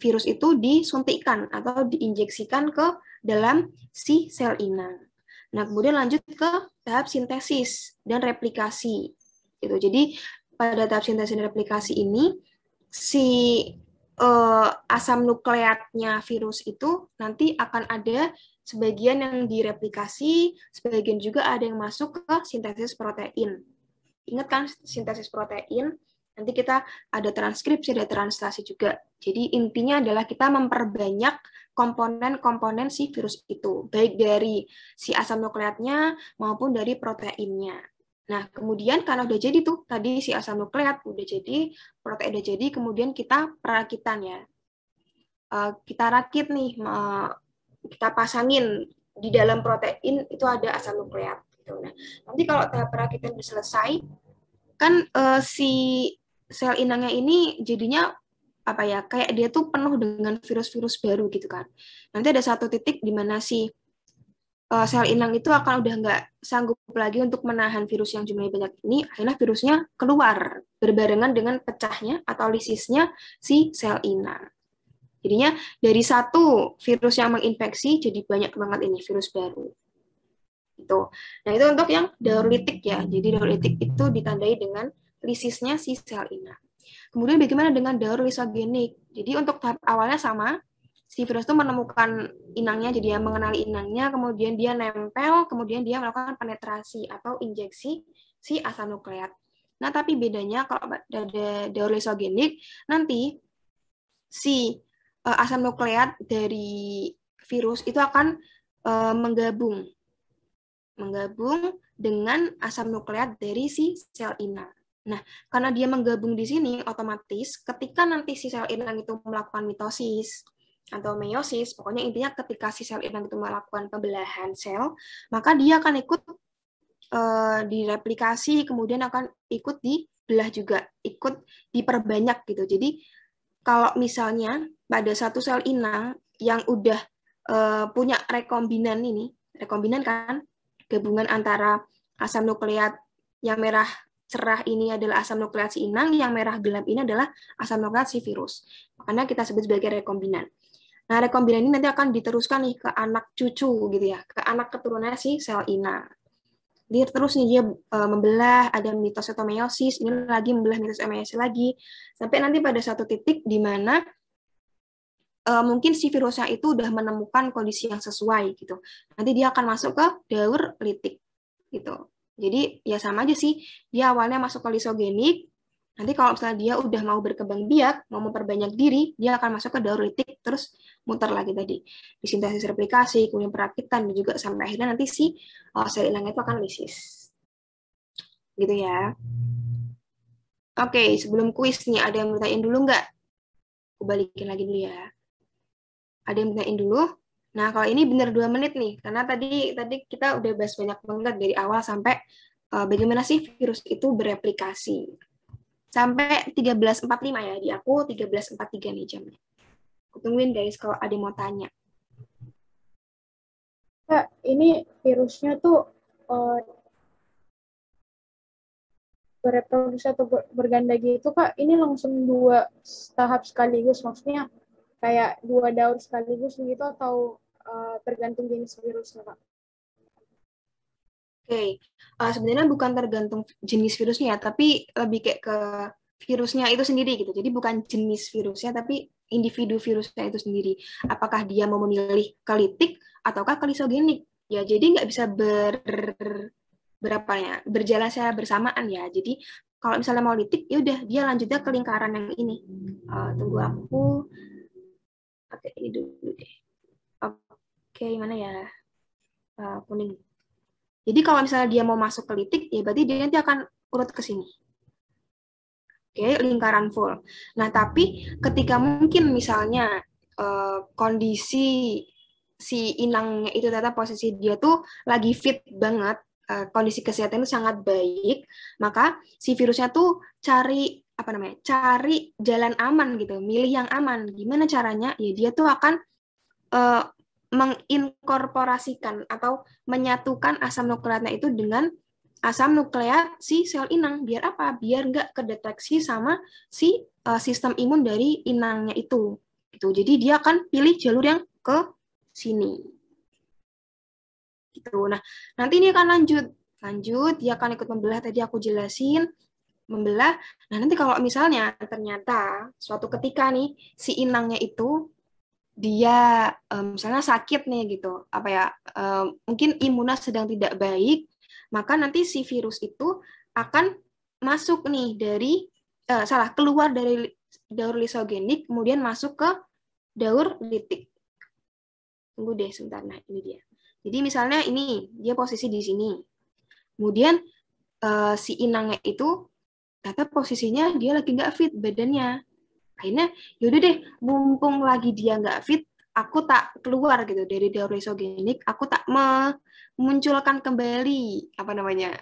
virus itu disuntikkan atau diinjeksikan ke dalam si sel inang. Nah, kemudian lanjut ke tahap sintesis dan replikasi. Gitu. Jadi pada tahap sintesis dan replikasi ini si uh, asam nukleatnya virus itu nanti akan ada Sebagian yang direplikasi, sebagian juga ada yang masuk ke sintesis protein. Ingat kan sintesis protein, nanti kita ada transkripsi, ada translasi juga. Jadi intinya adalah kita memperbanyak komponen-komponen si virus itu, baik dari si asam nukleatnya maupun dari proteinnya. Nah, kemudian karena udah jadi tuh tadi si asam nukleat udah jadi, protein udah jadi, kemudian kita perakitan ya. Eh, kita rakit nih kita pasangin di dalam protein itu ada asam nukleat gitu. Nah, nanti kalau tahap perakitan sudah selesai, kan uh, si sel inangnya ini jadinya apa ya kayak dia tuh penuh dengan virus-virus baru gitu kan. Nanti ada satu titik di mana si uh, sel inang itu akan udah nggak sanggup lagi untuk menahan virus yang jumlahnya banyak ini, akhirnya virusnya keluar berbarengan dengan pecahnya atau lisisnya si sel inang. Jadinya dari satu virus yang menginfeksi jadi banyak banget ini virus baru. Itu. Nah, itu untuk yang daurolitik ya. Jadi daurolitik itu ditandai dengan lisisnya si sel inang. Kemudian bagaimana dengan daur lisogenik? Jadi untuk tahap awalnya sama, si virus itu menemukan inangnya, jadi dia mengenali inangnya, kemudian dia nempel, kemudian dia melakukan penetrasi atau injeksi si asam nukleat. Nah, tapi bedanya kalau ada daur lisogenik, nanti si uh, asam nukleat dari virus itu akan uh, menggabung menggabung dengan asam nukleat dari si sel inang. Nah, karena dia menggabung di sini otomatis ketika nanti si sel inang itu melakukan mitosis atau meiosis, pokoknya intinya ketika si sel inang itu melakukan pembelahan sel, maka dia akan ikut uh, direplikasi kemudian akan ikut dibelah juga, ikut diperbanyak gitu. Jadi kalau misalnya pada satu sel inang yang udah uh, punya rekombinan ini, rekombinan kan gabungan antara asam nukleat yang merah cerah ini adalah asam nukleat si inang, yang merah gelap ini adalah asam nukleat si virus. Makanya kita sebut sebagai rekombinan. Nah, rekombinan ini nanti akan diteruskan nih ke anak cucu gitu ya, ke anak keturunannya si sel inang dia terus nih dia uh, membelah ada meiosis ini lagi membelah mitos mitosemeiosis lagi sampai nanti pada satu titik di mana uh, mungkin si virusnya itu udah menemukan kondisi yang sesuai gitu nanti dia akan masuk ke daur litik gitu jadi ya sama aja sih dia awalnya masuk ke lisogenik Nanti kalau misalnya dia udah mau berkembang biak, mau memperbanyak diri, dia akan masuk ke daur litik, terus muter lagi tadi. Disintesis replikasi, kemudian perakitan, dan juga sampai akhirnya nanti si eh, sel hilangnya itu akan lisis. Gitu ya. Oke, sebelum kuis nih, ada yang bertanyain dulu nggak? Aku balikin lagi dulu ya. Ada yang bertanyain dulu? Nah, kalau ini benar dua menit nih, karena tadi tadi kita udah bahas banyak banget dari awal sampai uh, bagaimana sih virus itu bereplikasi sampai 13.45 ya di aku 13.43 nih jamnya. Aku tungguin guys kalau ada yang mau tanya. Kak, ini virusnya tuh uh, bereproduksi atau berganda gitu kak? Ini langsung dua tahap sekaligus maksudnya kayak dua daun sekaligus gitu atau uh, tergantung jenis virusnya kak? okay. uh, eh, sebenarnya bukan tergantung jenis virusnya, ya, tapi lebih kayak ke virusnya itu sendiri gitu. Jadi bukan jenis virusnya, tapi individu virusnya itu sendiri. Apakah dia mau memilih kalitik ataukah kalisogenik? Ya, jadi nggak bisa ber berapa ya berjalan secara bersamaan ya. Jadi kalau misalnya mau litik, ya udah dia lanjutnya ke lingkaran yang ini. Uh, tunggu aku pakai ini dulu deh. Oke, okay, mana ya? Uh, kuning. Jadi kalau misalnya dia mau masuk ke litik, ya berarti dia nanti akan urut ke sini. Oke, okay, lingkaran full. Nah, tapi ketika mungkin misalnya uh, kondisi si inangnya itu ternyata posisi dia tuh lagi fit banget, uh, kondisi kesehatan itu sangat baik, maka si virusnya tuh cari apa namanya? cari jalan aman gitu, milih yang aman. Gimana caranya? Ya dia tuh akan uh, menginkorporasikan atau menyatukan asam nukleatnya itu dengan asam nukleat si sel inang biar apa biar nggak kedeteksi sama si e, sistem imun dari inangnya itu gitu jadi dia akan pilih jalur yang ke sini gitu nah nanti ini akan lanjut lanjut dia akan ikut membelah tadi aku jelasin membelah nah nanti kalau misalnya ternyata suatu ketika nih si inangnya itu dia um, misalnya sakit nih gitu apa ya um, mungkin imunnya sedang tidak baik maka nanti si virus itu akan masuk nih dari uh, salah keluar dari daur lisogenik kemudian masuk ke daur litik tunggu deh sebentar nah ini dia jadi misalnya ini dia posisi di sini kemudian uh, si inangnya itu kata posisinya dia lagi nggak fit badannya akhirnya yaudah deh mumpung lagi dia nggak fit aku tak keluar gitu dari daur isogenik aku tak memunculkan kembali apa namanya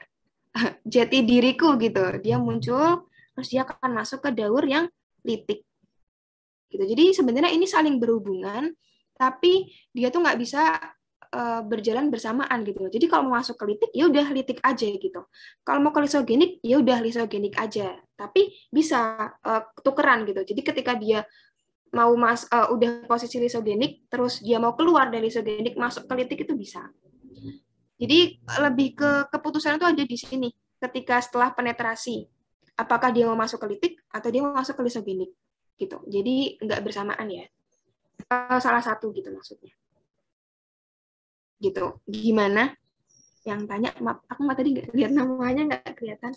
jati diriku gitu dia muncul terus dia akan masuk ke daur yang litik gitu jadi sebenarnya ini saling berhubungan tapi dia tuh nggak bisa uh, berjalan bersamaan gitu. Jadi kalau mau masuk ke litik ya udah litik aja gitu. Kalau mau ke lisogenik ya udah lisogenik aja. Tapi bisa uh, tukeran gitu. Jadi ketika dia mau mas uh, udah posisi lisogenik terus dia mau keluar dari lisogenik masuk ke litik itu bisa. Jadi lebih ke keputusan itu aja di sini ketika setelah penetrasi apakah dia mau masuk ke litik atau dia mau masuk ke lisogenik gitu. Jadi nggak bersamaan ya. salah satu gitu maksudnya gitu gimana yang tanya maaf aku nggak tadi nggak lihat namanya nggak kelihatan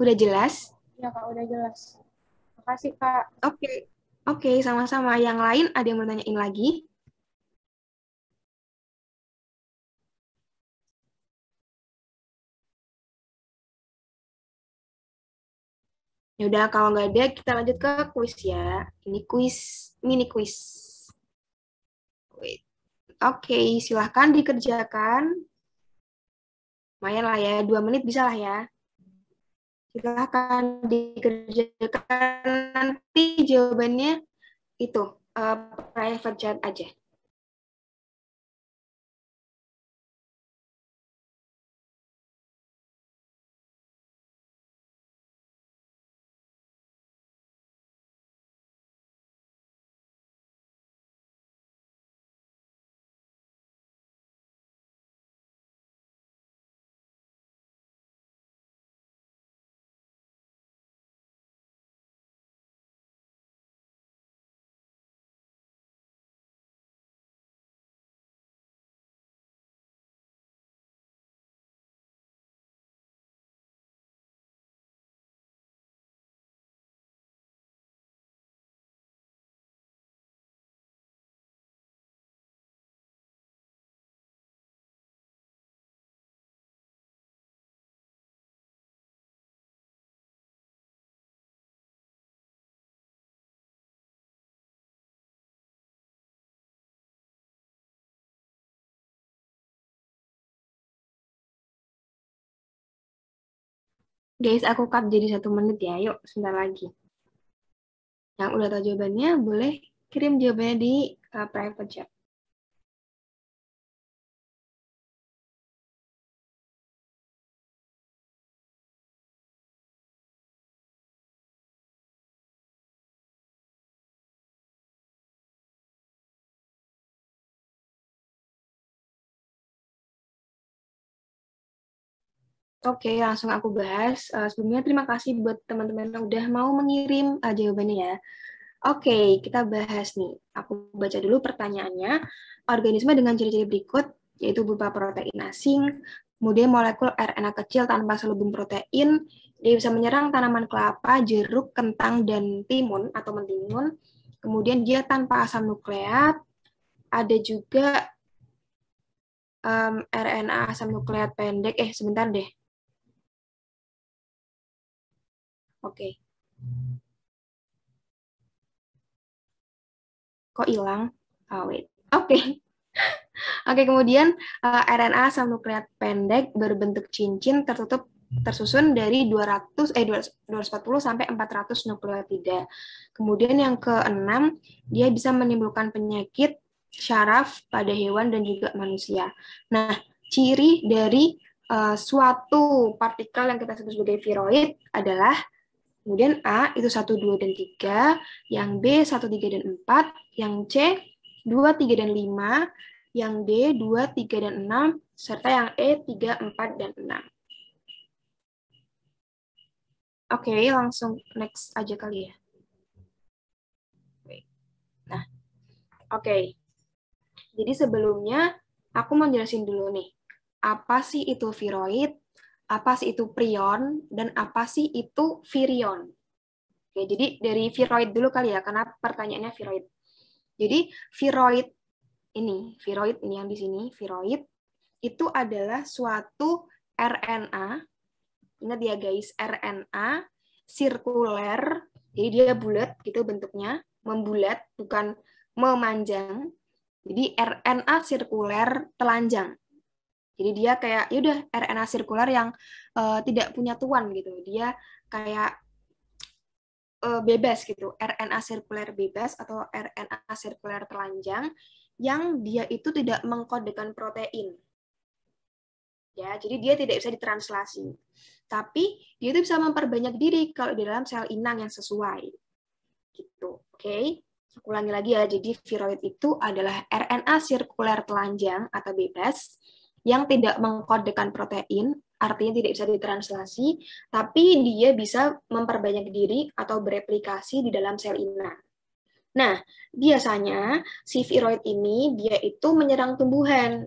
udah jelas ya kak udah jelas makasih kak oke okay. oke okay, sama-sama yang lain ada yang mau tanyain lagi Ya udah kalau nggak ada kita lanjut ke kuis ya. Ini kuis mini kuis. Wait. Oke, okay, silahkan dikerjakan. Lumayan lah ya, dua menit bisa lah ya. Silahkan dikerjakan nanti jawabannya itu, uh, private chat aja. Guys, aku cut jadi satu menit ya. Yuk, sebentar lagi. Yang udah tahu jawabannya, boleh kirim jawabannya di uh, private chat. Oke, langsung aku bahas. Uh, sebelumnya terima kasih buat teman-teman yang udah mau mengirim uh, jawabannya ya. Oke, kita bahas nih. Aku baca dulu pertanyaannya. Organisme dengan ciri-ciri berikut, yaitu berupa protein asing, kemudian molekul RNA kecil tanpa selubung protein, dia bisa menyerang tanaman kelapa, jeruk, kentang, dan timun atau mentimun. Kemudian dia tanpa asam nukleat, ada juga um, RNA asam nukleat pendek. Eh, sebentar deh. Oke. Okay. Kok hilang? Oh, wait. Oke. Okay. Oke, okay, kemudian uh, eh, RNA asam nukleat pendek berbentuk cincin tertutup tersusun dari 200 eh 240 sampai 400 nukleotida. Kemudian yang keenam, dia bisa menimbulkan penyakit syaraf pada hewan dan juga manusia. Nah, ciri dari uh, suatu partikel yang kita sebut sebagai viroid adalah Kemudian A itu 1, 2, dan 3, yang B 1, 3, dan 4, yang C 2, 3, dan 5, yang D 2, 3, dan 6, serta yang E 3, 4, dan 6. Oke, okay, langsung next aja kali ya. Nah, oke. Okay. Jadi sebelumnya aku mau jelasin dulu nih, apa sih itu viroid, apa sih itu prion dan apa sih itu virion. Oke, jadi dari viroid dulu kali ya, karena pertanyaannya viroid. Jadi viroid ini, viroid ini yang di sini, viroid itu adalah suatu RNA. Ingat ya guys, RNA sirkuler, jadi dia bulat gitu bentuknya, membulat bukan memanjang. Jadi RNA sirkuler telanjang. Jadi dia kayak ya udah RNA sirkular yang uh, tidak punya tuan gitu. Dia kayak uh, bebas gitu, RNA sirkuler bebas atau RNA sirkuler telanjang yang dia itu tidak mengkodekan protein. Ya, jadi dia tidak bisa ditranslasi. Tapi dia itu bisa memperbanyak diri kalau di dalam sel inang yang sesuai. Gitu. Oke. Okay? ulangi lagi ya. Jadi viroid itu adalah RNA sirkuler telanjang atau bebas yang tidak mengkodekan protein, artinya tidak bisa ditranslasi, tapi dia bisa memperbanyak diri atau bereplikasi di dalam sel inang. Nah, biasanya si viroid ini dia itu menyerang tumbuhan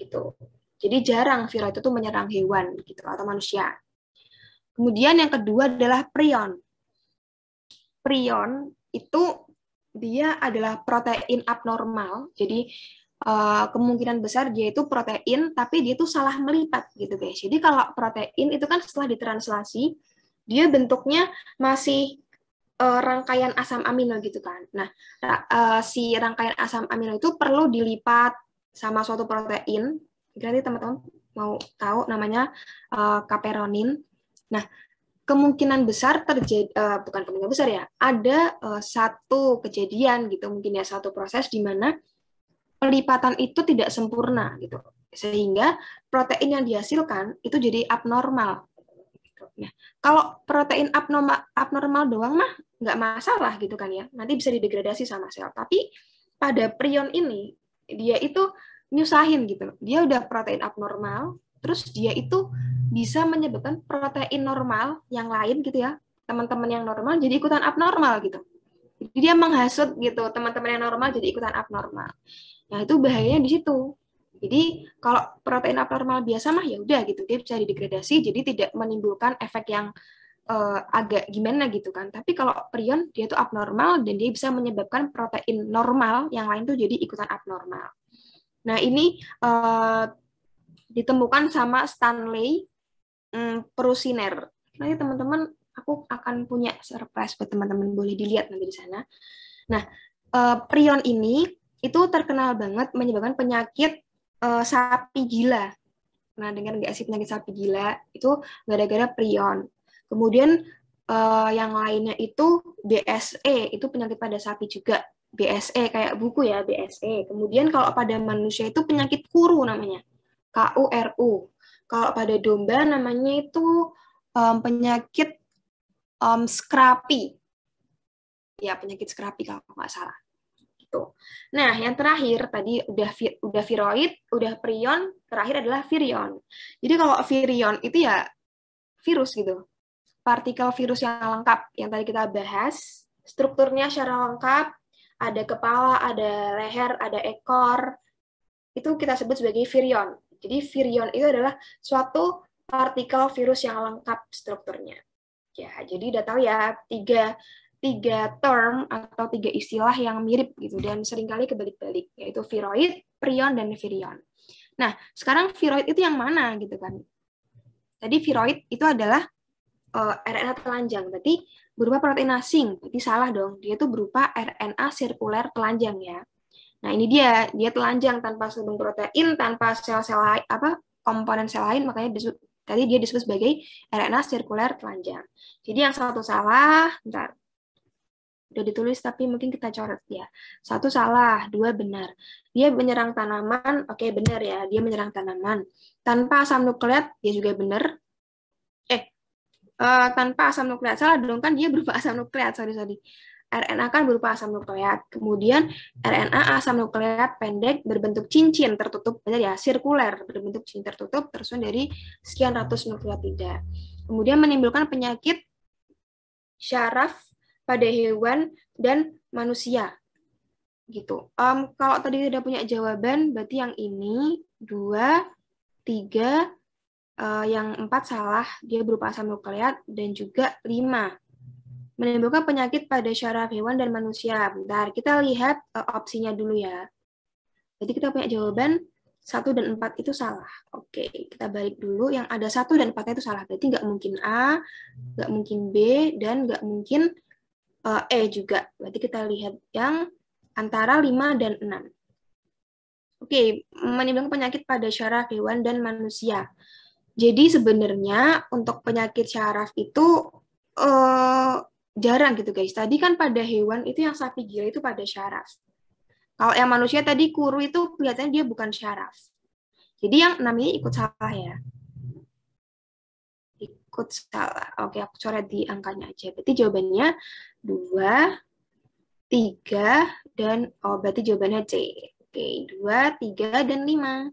gitu. Jadi jarang viroid itu menyerang hewan gitu atau manusia. Kemudian yang kedua adalah prion. Prion itu dia adalah protein abnormal. Jadi Eh, kemungkinan besar dia itu protein, tapi dia itu salah melipat gitu guys. Jadi kalau protein itu kan setelah ditranslasi, dia bentuknya masih eh, rangkaian asam amino gitu kan. Nah, eh, si rangkaian asam amino itu perlu dilipat sama suatu protein. Jadi teman-teman mau tahu namanya uh, kaperonin. Nah, kemungkinan besar terjadi uh, bukan kemungkinan besar ya ada uh, satu kejadian gitu mungkin ya satu proses di mana pelipatan itu tidak sempurna gitu sehingga protein yang dihasilkan itu jadi abnormal. Gitu. Nah, kalau protein abnormal, abnormal doang mah nggak masalah gitu kan ya, nanti bisa didegradasi sama sel. Tapi pada prion ini dia itu nyusahin gitu, dia udah protein abnormal, terus dia itu bisa menyebabkan protein normal yang lain gitu ya, teman-teman yang normal jadi ikutan abnormal gitu. Jadi dia menghasut gitu teman-teman yang normal jadi ikutan abnormal. Nah, itu bahayanya di situ. Jadi kalau protein abnormal biasa mah ya udah gitu dia bisa didegradasi jadi tidak menimbulkan efek yang uh, agak gimana gitu kan. Tapi kalau prion dia itu abnormal dan dia bisa menyebabkan protein normal yang lain tuh jadi ikutan abnormal. Nah, ini uh, ditemukan sama Stanley um, Prusiner. Nanti teman-teman aku akan punya surprise buat teman-teman boleh dilihat nanti di sana. Nah, uh, prion ini itu terkenal banget menyebabkan penyakit uh, sapi gila. Nah, dengan nggak sih penyakit sapi gila? Itu gara-gara prion. Kemudian uh, yang lainnya itu BSE, itu penyakit pada sapi juga. BSE kayak buku ya, BSE. Kemudian kalau pada manusia itu penyakit kuru namanya. KURU. Kalau pada domba namanya itu um, penyakit um, skrapi. Ya, penyakit skrapi kalau nggak salah gitu. Nah, yang terakhir tadi udah udah viroid, udah prion, terakhir adalah virion. Jadi kalau virion itu ya virus gitu. Partikel virus yang lengkap yang tadi kita bahas, strukturnya secara lengkap, ada kepala, ada leher, ada ekor. Itu kita sebut sebagai virion. Jadi virion itu adalah suatu partikel virus yang lengkap strukturnya. Ya, jadi udah tahu ya tiga tiga hmm. term atau tiga istilah yang mirip gitu dan seringkali kebalik-balik yaitu viroid, prion dan virion. Nah, sekarang viroid itu yang mana gitu kan? Tadi viroid itu adalah uh, eh, RNA telanjang, berarti berupa protein asing. Berarti salah dong, dia itu berupa RNA sirkuler telanjang ya. Nah, ini dia, dia telanjang tanpa sebung protein, tanpa sel-sel apa komponen sel lain, makanya disebut tadi dia disebut sebagai RNA sirkuler telanjang. Jadi yang satu salah, bentar, udah ditulis tapi mungkin kita coret ya. Satu salah, dua benar. Dia menyerang tanaman, oke okay, benar ya, dia menyerang tanaman. Tanpa asam nukleat, dia juga benar. Eh, uh, tanpa asam nukleat, salah dong kan dia berupa asam nukleat, sorry, sorry. RNA kan berupa asam nukleat. Kemudian RNA asam nukleat pendek berbentuk cincin tertutup, benar ya, sirkuler berbentuk cincin tertutup tersusun dari sekian ratus nukleotida. Kemudian menimbulkan penyakit syaraf pada hewan dan manusia. Gitu. Um, kalau tadi tidak punya jawaban, berarti yang ini dua, tiga, uh, yang empat salah, dia berupa asam nukleat, dan juga lima menimbulkan penyakit pada syaraf hewan dan manusia. Bentar, kita lihat uh, opsinya dulu ya. Jadi kita punya jawaban satu dan empat itu salah. Oke, kita balik dulu. Yang ada satu dan empatnya itu salah. Berarti nggak mungkin A, nggak mungkin B, dan nggak mungkin Eh, e juga. Berarti kita lihat yang antara 5 dan 6. Oke, menimbulkan penyakit pada syaraf hewan dan manusia. Jadi sebenarnya untuk penyakit syaraf itu eh, jarang gitu guys. Tadi kan pada hewan itu yang sapi gila itu pada syaraf. Kalau yang manusia tadi kuru itu kelihatannya dia bukan syaraf. Jadi yang enam ini ikut salah ya. Ikut salah. Oke, aku coret di angkanya aja. Berarti jawabannya 2, 3, dan oh berarti jawabannya C. Oke, 2, 3, dan 5.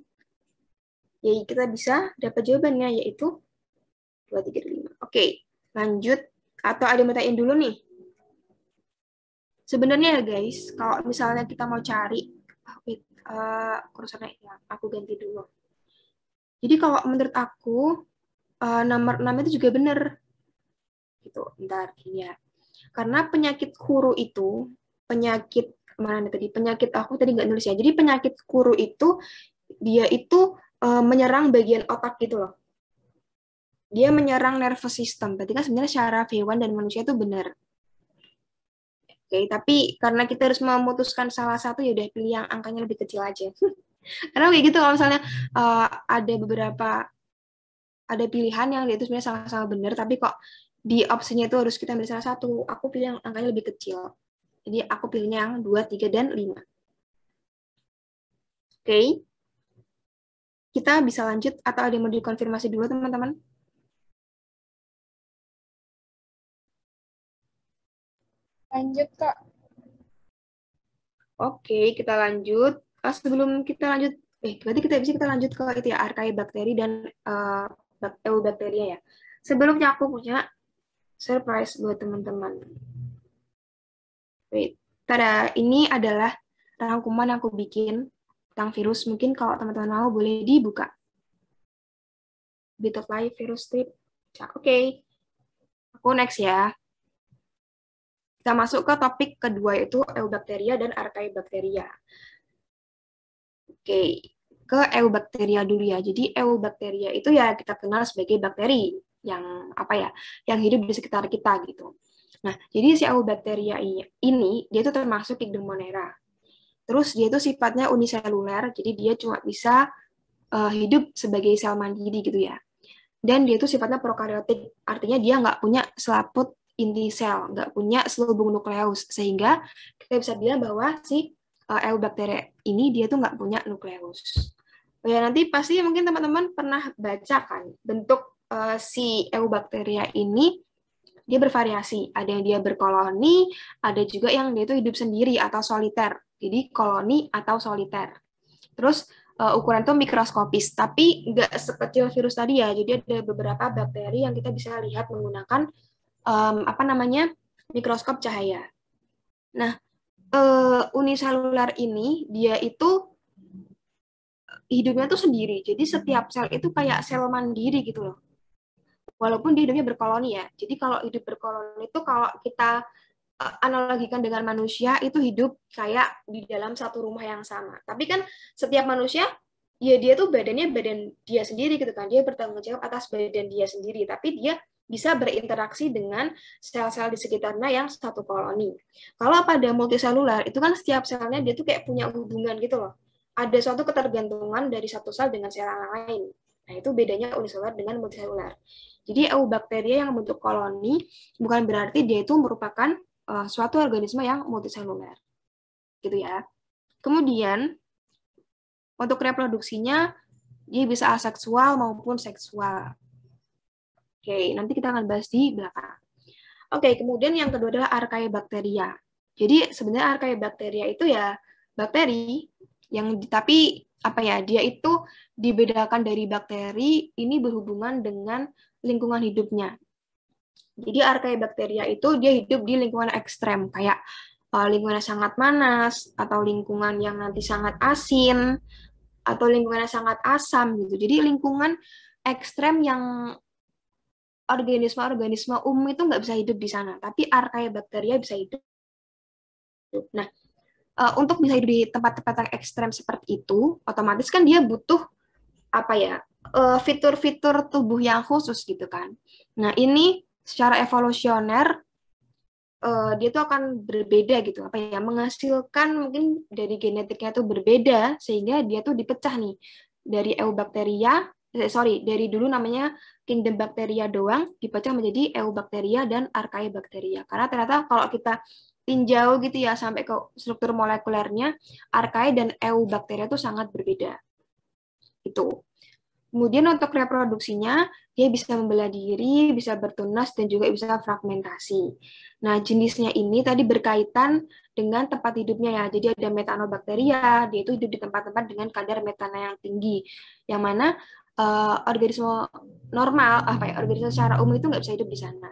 Jadi kita bisa dapat jawabannya yaitu 2, 3, dan 5. Oke, lanjut. Atau ada yang dulu nih? Sebenarnya ya guys, kalau misalnya kita mau cari, oh, wait, uh, kursornya ya, aku ganti dulu. Jadi kalau menurut aku, uh, nomor 6 itu juga benar. Gitu, ntar, ya karena penyakit kuru itu, penyakit mana tadi? Penyakit aku tadi nggak nulis ya. Jadi penyakit kuru itu dia itu e, menyerang bagian otak gitu loh. Dia menyerang nervous system. Berarti kan sebenarnya secara hewan dan manusia itu benar. Oke, tapi karena kita harus memutuskan salah satu ya udah pilih yang angkanya lebih kecil aja. karena kayak gitu kalau misalnya uh, ada beberapa ada pilihan yang dia itu sebenarnya salah-salah benar tapi kok di opsinya itu harus kita ambil salah satu. Aku pilih yang angkanya lebih kecil. Jadi aku pilih yang 2, 3, dan 5. Oke. Okay. Kita bisa lanjut atau ada yang mau dikonfirmasi dulu teman-teman? Lanjut, Kak. Oke, okay, kita lanjut. Oh, sebelum kita lanjut, eh berarti kita bisa kita lanjut ke itu ya, arkai bakteri dan uh, eh, eubakteri eh, ya. Sebelumnya aku punya surprise buat teman-teman. Wait, tada, ini adalah rangkuman yang aku bikin tentang virus. Mungkin kalau teman-teman mau boleh dibuka. life, virus strip. Oke, okay. aku next ya. Kita masuk ke topik kedua yaitu eubakteria dan archaebacteria. Oke, okay. ke eubakteria dulu ya. Jadi eubakteria itu ya kita kenal sebagai bakteri yang apa ya yang hidup di sekitar kita gitu. Nah, jadi si Aubacteria ini dia itu termasuk monera. Terus dia itu sifatnya uniseluler, jadi dia cuma bisa uh, hidup sebagai sel mandiri gitu ya. Dan dia itu sifatnya prokaryotik, artinya dia nggak punya selaput inti sel, nggak punya selubung nukleus, sehingga kita bisa bilang bahwa si uh, eh, Eubacteria ini dia tuh nggak punya nukleus. Oh ya nanti pasti mungkin teman-teman pernah baca kan bentuk uh, si eubakteria ini dia bervariasi. Ada yang dia berkoloni, ada juga yang dia itu hidup sendiri atau soliter. Jadi koloni atau soliter. Terus uh, ukuran itu mikroskopis, tapi nggak sekecil virus tadi ya. Jadi ada beberapa bakteri yang kita bisa lihat menggunakan um, apa namanya mikroskop cahaya. Nah, uh, eh, unisalular ini dia itu hidupnya tuh sendiri. Jadi setiap sel itu kayak sel mandiri gitu loh walaupun dia hidupnya berkoloni ya. Jadi kalau hidup berkoloni itu kalau kita eh, analogikan dengan manusia itu hidup kayak di dalam satu rumah yang sama. Tapi kan setiap manusia ya dia tuh badannya badan dia sendiri gitu kan. Dia bertanggung jawab atas badan dia sendiri, tapi dia bisa berinteraksi dengan sel-sel di sekitarnya yang satu koloni. Kalau pada multiselular itu kan setiap selnya dia tuh kayak punya hubungan gitu loh. Ada suatu ketergantungan dari satu sel dengan sel yang lain. Nah, itu bedanya uniselular dengan multiseluler. Jadi eubakteria yang membentuk koloni bukan berarti dia itu merupakan uh, suatu organisme yang multiseluler. Gitu ya. Kemudian untuk reproduksinya dia bisa aseksual maupun seksual. Oke, nanti kita akan bahas di belakang. Oke, kemudian yang kedua adalah bakteria. Jadi sebenarnya bakteria itu ya bakteri yang tapi apa ya dia itu dibedakan dari bakteri ini berhubungan dengan lingkungan hidupnya. Jadi bakteria itu dia hidup di lingkungan ekstrem kayak uh, lingkungan yang sangat panas atau lingkungan yang nanti sangat asin atau lingkungan yang sangat asam gitu. Jadi lingkungan ekstrem yang organisme-organisme umum itu nggak bisa hidup di sana, tapi bakteria bisa hidup. Nah, uh, untuk bisa hidup di tempat-tempat yang ekstrem seperti itu, otomatis kan dia butuh apa ya Eh, fitur-fitur tubuh yang khusus gitu kan. Nah ini secara evolusioner uh, dia tuh akan berbeda gitu apa ya menghasilkan mungkin dari genetiknya tuh berbeda sehingga dia tuh dipecah nih dari eubakteria eh, sorry dari dulu namanya kingdom bakteria doang dipecah menjadi eubakteria dan archaebacteria karena ternyata kalau kita tinjau gitu ya sampai ke struktur molekulernya archae dan eubakteria tuh sangat berbeda itu Kemudian untuk reproduksinya, dia bisa membelah diri, bisa bertunas, dan juga bisa fragmentasi. Nah, jenisnya ini tadi berkaitan dengan tempat hidupnya ya. Jadi ada metanobakteria, dia itu hidup di tempat-tempat dengan kadar metana yang tinggi. Yang mana uh, organisme normal, apa ya, organisme secara umum itu nggak bisa hidup di sana.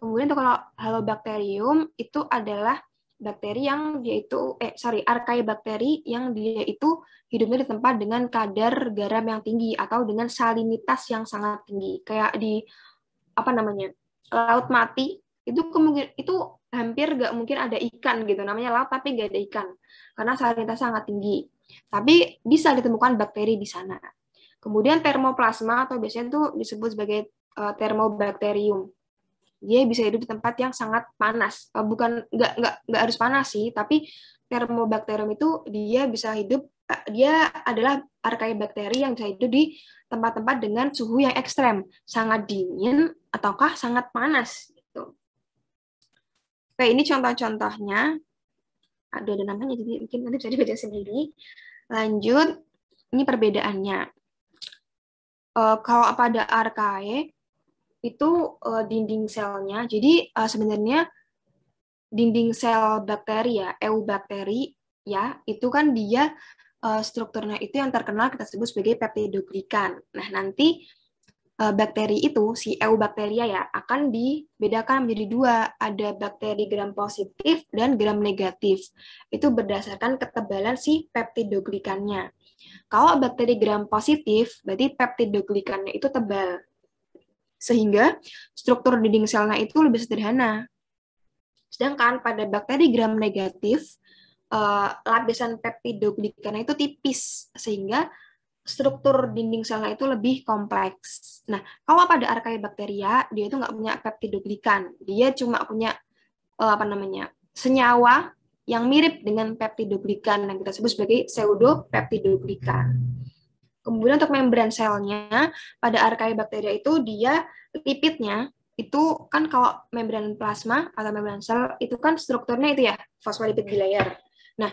Kemudian kalau halobakterium itu adalah bakteri yang dia itu eh sorry arkai bakteri yang dia itu hidupnya di tempat dengan kadar garam yang tinggi atau dengan salinitas yang sangat tinggi kayak di apa namanya laut mati itu kemungkinan itu hampir gak mungkin ada ikan gitu namanya laut tapi gak ada ikan karena salinitas sangat tinggi tapi bisa ditemukan bakteri di sana kemudian termoplasma atau biasanya itu disebut sebagai uh, termobakterium dia bisa hidup di tempat yang sangat panas. Eh, bukan nggak nggak nggak harus panas sih, tapi termobakterium itu dia bisa hidup eh, dia adalah bakteri yang bisa hidup di tempat-tempat dengan suhu yang ekstrem, sangat dingin ataukah sangat panas. Gitu. Oke, ini contoh-contohnya. Aduh, ada namanya, jadi mungkin nanti bisa dibaca sendiri. Lanjut, ini perbedaannya. Uh, kalau pada archae, itu uh, dinding selnya. Jadi uh, sebenarnya dinding sel bakteri ya, bakteri, ya, itu kan dia uh, strukturnya itu yang terkenal kita sebut sebagai peptidoglikan. Nah, nanti uh, bakteri itu si eubakteria ya akan dibedakan menjadi dua, ada bakteri gram positif dan gram negatif. Itu berdasarkan ketebalan si peptidoglikannya. Kalau bakteri gram positif, berarti peptidoglikannya itu tebal sehingga struktur dinding selnya itu lebih sederhana. Sedangkan pada bakteri gram negatif, uh, lapisan peptidoglikan itu tipis, sehingga struktur dinding selnya itu lebih kompleks. Nah, kalau pada bakteria, dia itu nggak punya peptidoglikan. Dia cuma punya uh, apa namanya senyawa yang mirip dengan peptidoglikan yang kita sebut sebagai pseudopeptidoglikan. Kemudian untuk membran selnya, pada archaea bakteria itu dia lipidnya itu kan kalau membran plasma atau membran sel itu kan strukturnya itu ya fosfolipid bilayer. Nah,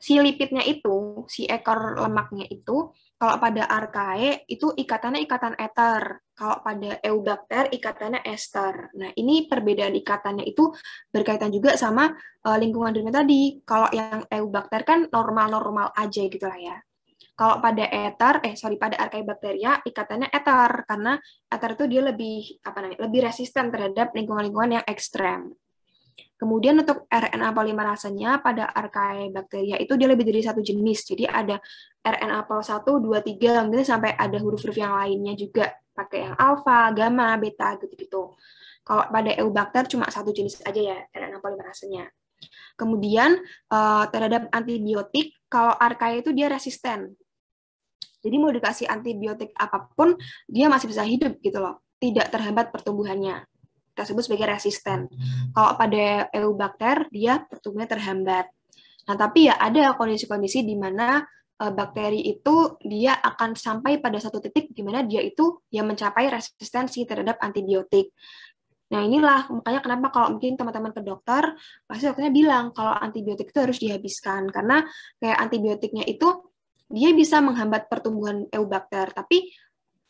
si lipidnya itu, si ekor lemaknya itu, kalau pada arkae itu ikatannya ikatan eter, kalau pada eubakter ikatannya ester. Nah, ini perbedaan ikatannya itu berkaitan juga sama eh, lingkungan dunia tadi. Kalau yang eubakter kan normal-normal aja gitu lah ya. Kalau pada eter, eh sorry pada bakteria ikatannya eter karena eter itu dia lebih apa namanya lebih resisten terhadap lingkungan-lingkungan yang ekstrem. Kemudian untuk RNA polimerasanya pada bakteria itu dia lebih dari satu jenis. Jadi ada RNA pol 1, 2, 3, mungkin sampai ada huruf-huruf yang lainnya juga. Pakai yang alfa, gamma, beta, gitu-gitu. Kalau pada eubakter cuma satu jenis aja ya RNA polimerasanya. Kemudian eh, terhadap antibiotik, kalau arkai itu dia resisten. Jadi mau dikasih antibiotik apapun, dia masih bisa hidup gitu loh. Tidak terhambat pertumbuhannya. Kita sebut sebagai resisten. Kalau pada eubakter, dia pertumbuhannya terhambat. Nah, tapi ya ada kondisi-kondisi di mana eh, bakteri itu dia akan sampai pada satu titik di mana dia itu yang mencapai resistensi terhadap antibiotik. Nah inilah makanya kenapa kalau mungkin teman-teman ke dokter pasti dokternya bilang kalau antibiotik itu harus dihabiskan karena kayak antibiotiknya itu dia bisa menghambat pertumbuhan eubakter tapi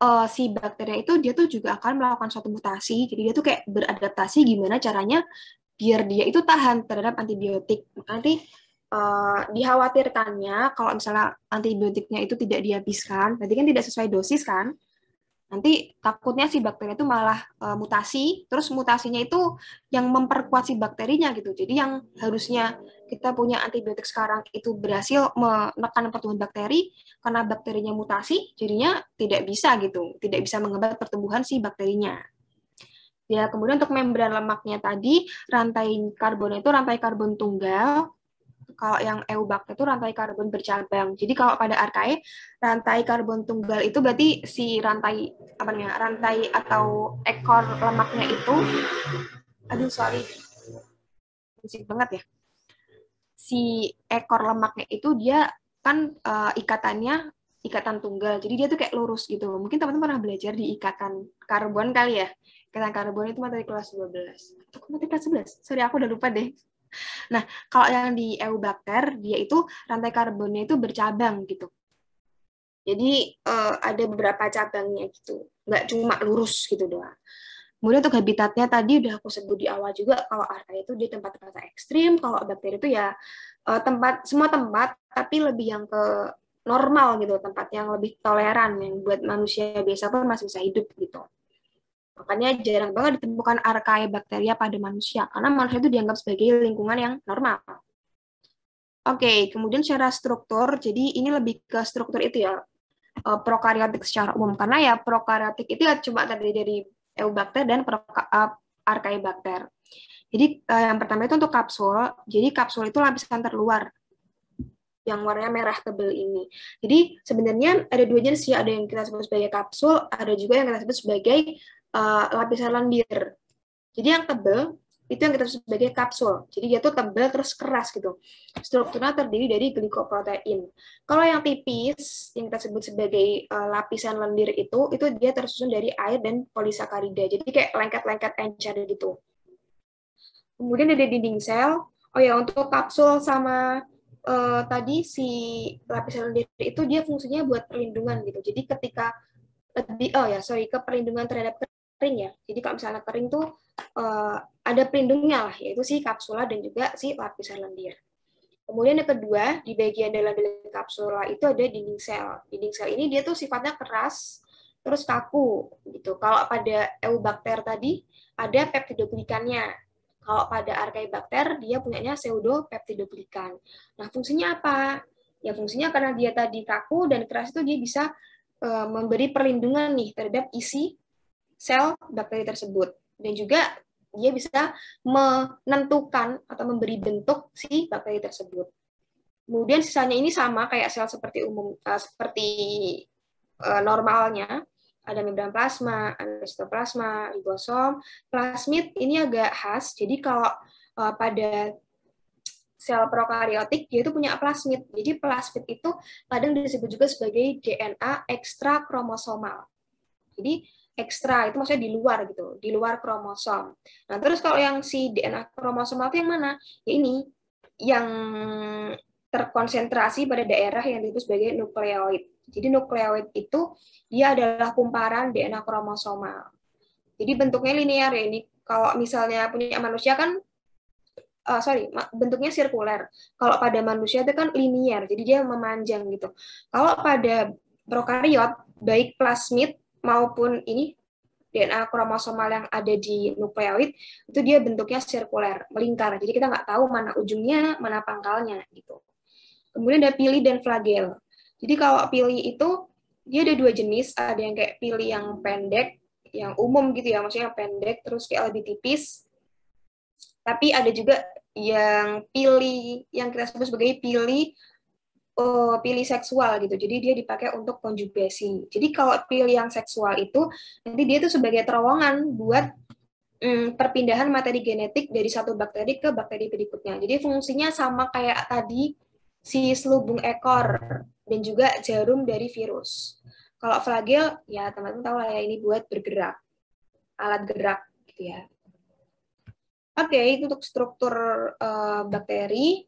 uh, si bakteria itu dia tuh juga akan melakukan suatu mutasi jadi dia tuh kayak beradaptasi gimana caranya biar dia itu tahan terhadap antibiotik nanti uh, dikhawatirkannya kalau misalnya antibiotiknya itu tidak dihabiskan berarti kan tidak sesuai dosis kan Nanti takutnya si bakteri itu malah e, mutasi, terus mutasinya itu yang memperkuat si bakterinya gitu. Jadi yang harusnya kita punya antibiotik sekarang itu berhasil menekan pertumbuhan bakteri, karena bakterinya mutasi, jadinya tidak bisa gitu, tidak bisa menghambat pertumbuhan si bakterinya. Ya, kemudian untuk membran lemaknya tadi, rantai karbon itu rantai karbon tunggal, kalau yang eubak itu rantai karbon bercabang. Jadi kalau pada arkae rantai karbon tunggal itu berarti si rantai apa namanya? rantai atau ekor lemaknya itu aduh sorry Musik banget ya. Si ekor lemaknya itu dia kan uh, ikatannya ikatan tunggal. Jadi dia tuh kayak lurus gitu. Mungkin teman-teman pernah belajar di ikatan karbon kali ya. Ikatan karbon itu materi kelas 12. Atau materi kelas 11? Sorry, aku udah lupa deh. Nah, kalau yang di Eubacter, dia itu rantai karbonnya itu bercabang gitu. Jadi uh, ada beberapa cabangnya gitu, nggak cuma lurus gitu doang. Kemudian untuk habitatnya tadi udah aku sebut di awal juga kalau arta itu di tempat-tempat ekstrim, kalau bakteri itu ya uh, tempat semua tempat tapi lebih yang ke normal gitu, tempat yang lebih toleran yang buat manusia biasa pun masih bisa hidup gitu. Makanya jarang banget ditemukan archaea bakteria pada manusia, karena manusia itu dianggap sebagai lingkungan yang normal. Oke, kemudian secara struktur, jadi ini lebih ke struktur itu ya, eh, prokariotik secara umum. Karena ya prokariotik itu ya cuma terdiri dari eubakter dan eh, arkaibakter. Jadi eh, yang pertama itu untuk kapsul. Jadi kapsul itu lapisan terluar yang warnanya merah tebel ini. Jadi sebenarnya ada dua jenis ya, ada yang kita sebut sebagai kapsul, ada juga yang kita sebut sebagai uh, lapisan lendir. Jadi yang tebal itu yang kita sebut sebagai kapsul. Jadi dia tuh tebal terus keras gitu. Strukturnya terdiri dari glikoprotein. Kalau yang tipis, yang kita sebut sebagai uh, lapisan lendir itu, itu dia tersusun dari air dan polisakarida. Jadi kayak lengket-lengket encer gitu. Kemudian ada dinding sel. Oh ya, untuk kapsul sama uh, tadi si lapisan lendir itu dia fungsinya buat perlindungan gitu. Jadi ketika lebih oh ya sorry ke perlindungan terhadap kering ya. Jadi kalau misalnya kering tuh uh, ada pelindungnya lah, yaitu si kapsula dan juga si lapisan lendir. Kemudian yang kedua, di bagian dalam dinding kapsula itu ada dinding sel. Dinding sel ini dia tuh sifatnya keras, terus kaku gitu. Kalau pada eubakter tadi ada peptidoglikannya. Kalau pada bakter dia punyanya pseudo pseudopeptidoglikan. Nah, fungsinya apa? Ya fungsinya karena dia tadi kaku dan keras itu dia bisa eh, memberi perlindungan nih terhadap isi sel bakteri tersebut dan juga dia bisa menentukan atau memberi bentuk si bakteri tersebut. Kemudian sisanya ini sama kayak sel seperti umum uh, seperti uh, normalnya, ada membran plasma, ada sitoplasma, ribosom, plasmid ini agak khas. Jadi kalau uh, pada sel prokariotik dia itu punya plasmid. Jadi plasmid itu kadang disebut juga sebagai DNA ekstra kromosomal. Jadi ekstra itu maksudnya di luar gitu di luar kromosom nah terus kalau yang si DNA kromosom itu yang mana ya ini yang terkonsentrasi pada daerah yang disebut sebagai nukleoid jadi nukleoid itu dia adalah kumparan DNA kromosomal jadi bentuknya linear ya ini kalau misalnya punya manusia kan uh, sorry bentuknya sirkuler kalau pada manusia itu kan linear jadi dia memanjang gitu kalau pada prokariot baik plasmid maupun ini DNA kromosomal yang ada di nukleoid itu dia bentuknya sirkuler, melingkar. Jadi kita nggak tahu mana ujungnya, mana pangkalnya gitu. Kemudian ada pili dan flagel. Jadi kalau pili itu dia ada dua jenis, ada yang kayak pili yang pendek, yang umum gitu ya, maksudnya yang pendek terus kayak lebih tipis. Tapi ada juga yang pili yang kita sebut sebagai pili uh, pilih seksual gitu. Jadi dia dipakai untuk konjugasi. Jadi kalau pilih yang seksual itu nanti dia itu sebagai terowongan buat um, perpindahan materi genetik dari satu bakteri ke bakteri berikutnya. Jadi fungsinya sama kayak tadi si selubung ekor dan juga jarum dari virus. Kalau flagel ya teman-teman tahu lah ya ini buat bergerak alat gerak gitu ya. Oke, okay, itu untuk struktur uh, bakteri.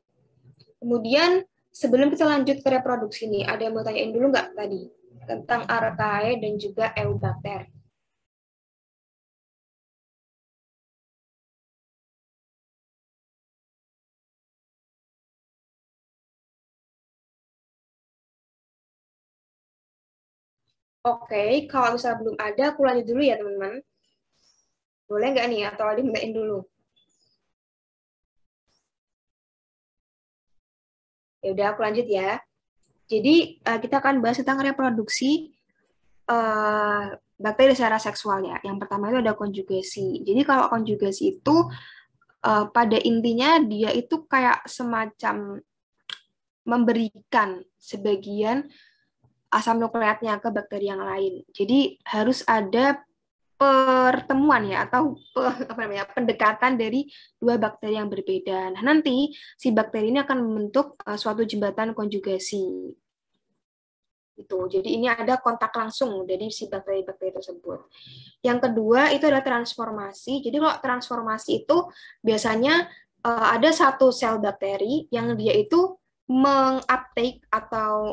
Kemudian Sebelum kita lanjut ke reproduksi nih, ada yang mau tanyain dulu nggak tadi tentang Archaea dan juga eubakter? Oke, okay, kalau misalnya belum ada, aku lanjut dulu ya teman-teman. Boleh nggak nih? Atau dimintain dulu? Ya udah aku lanjut ya. Jadi uh, kita akan bahas tentang reproduksi uh, bakteri secara seksualnya. Yang pertama itu ada konjugasi. Jadi kalau konjugasi itu uh, pada intinya dia itu kayak semacam memberikan sebagian asam nukleatnya ke bakteri yang lain. Jadi harus ada pertemuan ya atau apa namanya pendekatan dari dua bakteri yang berbeda. Nah, nanti si bakteri ini akan membentuk uh, suatu jembatan konjugasi. Itu. Jadi ini ada kontak langsung dari si bakteri-bakteri tersebut. Yang kedua itu adalah transformasi. Jadi kalau transformasi itu biasanya uh, ada satu sel bakteri yang dia itu menguptake atau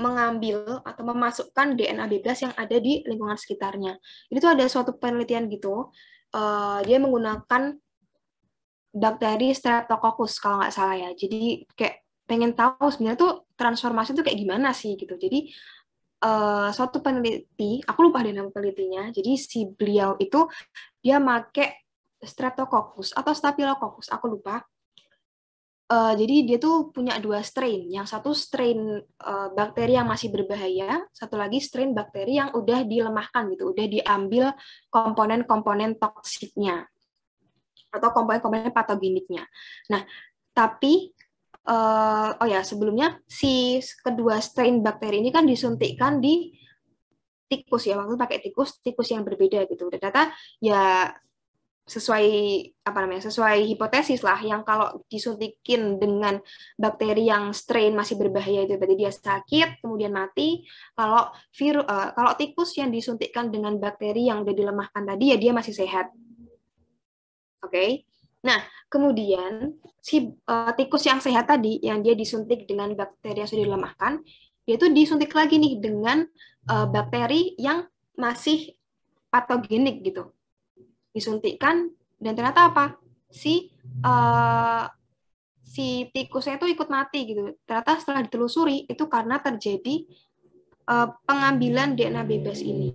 mengambil atau memasukkan DNA bebas yang ada di lingkungan sekitarnya. Ini tuh ada suatu penelitian gitu, uh, dia menggunakan bakteri Streptococcus kalau nggak salah ya. Jadi kayak pengen tahu sebenarnya tuh transformasi itu kayak gimana sih gitu. Jadi uh, suatu peneliti, aku lupa dengan penelitinya. Jadi si beliau itu dia make Streptococcus atau Staphylococcus, aku lupa. Uh, jadi dia tuh punya dua strain. Yang satu strain uh, bakteri yang masih berbahaya, satu lagi strain bakteri yang udah dilemahkan gitu, udah diambil komponen-komponen toksiknya atau komponen-komponen patogeniknya. Nah, tapi uh, oh ya sebelumnya si kedua strain bakteri ini kan disuntikkan di tikus ya waktu pakai tikus tikus yang berbeda gitu ternyata ya sesuai apa namanya sesuai hipotesis lah yang kalau disuntikin dengan bakteri yang strain masih berbahaya itu berarti dia sakit kemudian mati kalau virus uh, eh, kalau tikus yang disuntikkan dengan bakteri yang udah dilemahkan tadi ya dia masih sehat oke okay? nah kemudian si uh, tikus yang sehat tadi yang dia disuntik dengan bakteri yang sudah dilemahkan dia itu disuntik lagi nih dengan uh, bakteri yang masih patogenik gitu disuntikkan dan ternyata apa si uh, si tikusnya itu ikut mati gitu ternyata setelah ditelusuri itu karena terjadi uh, pengambilan DNA bebas ini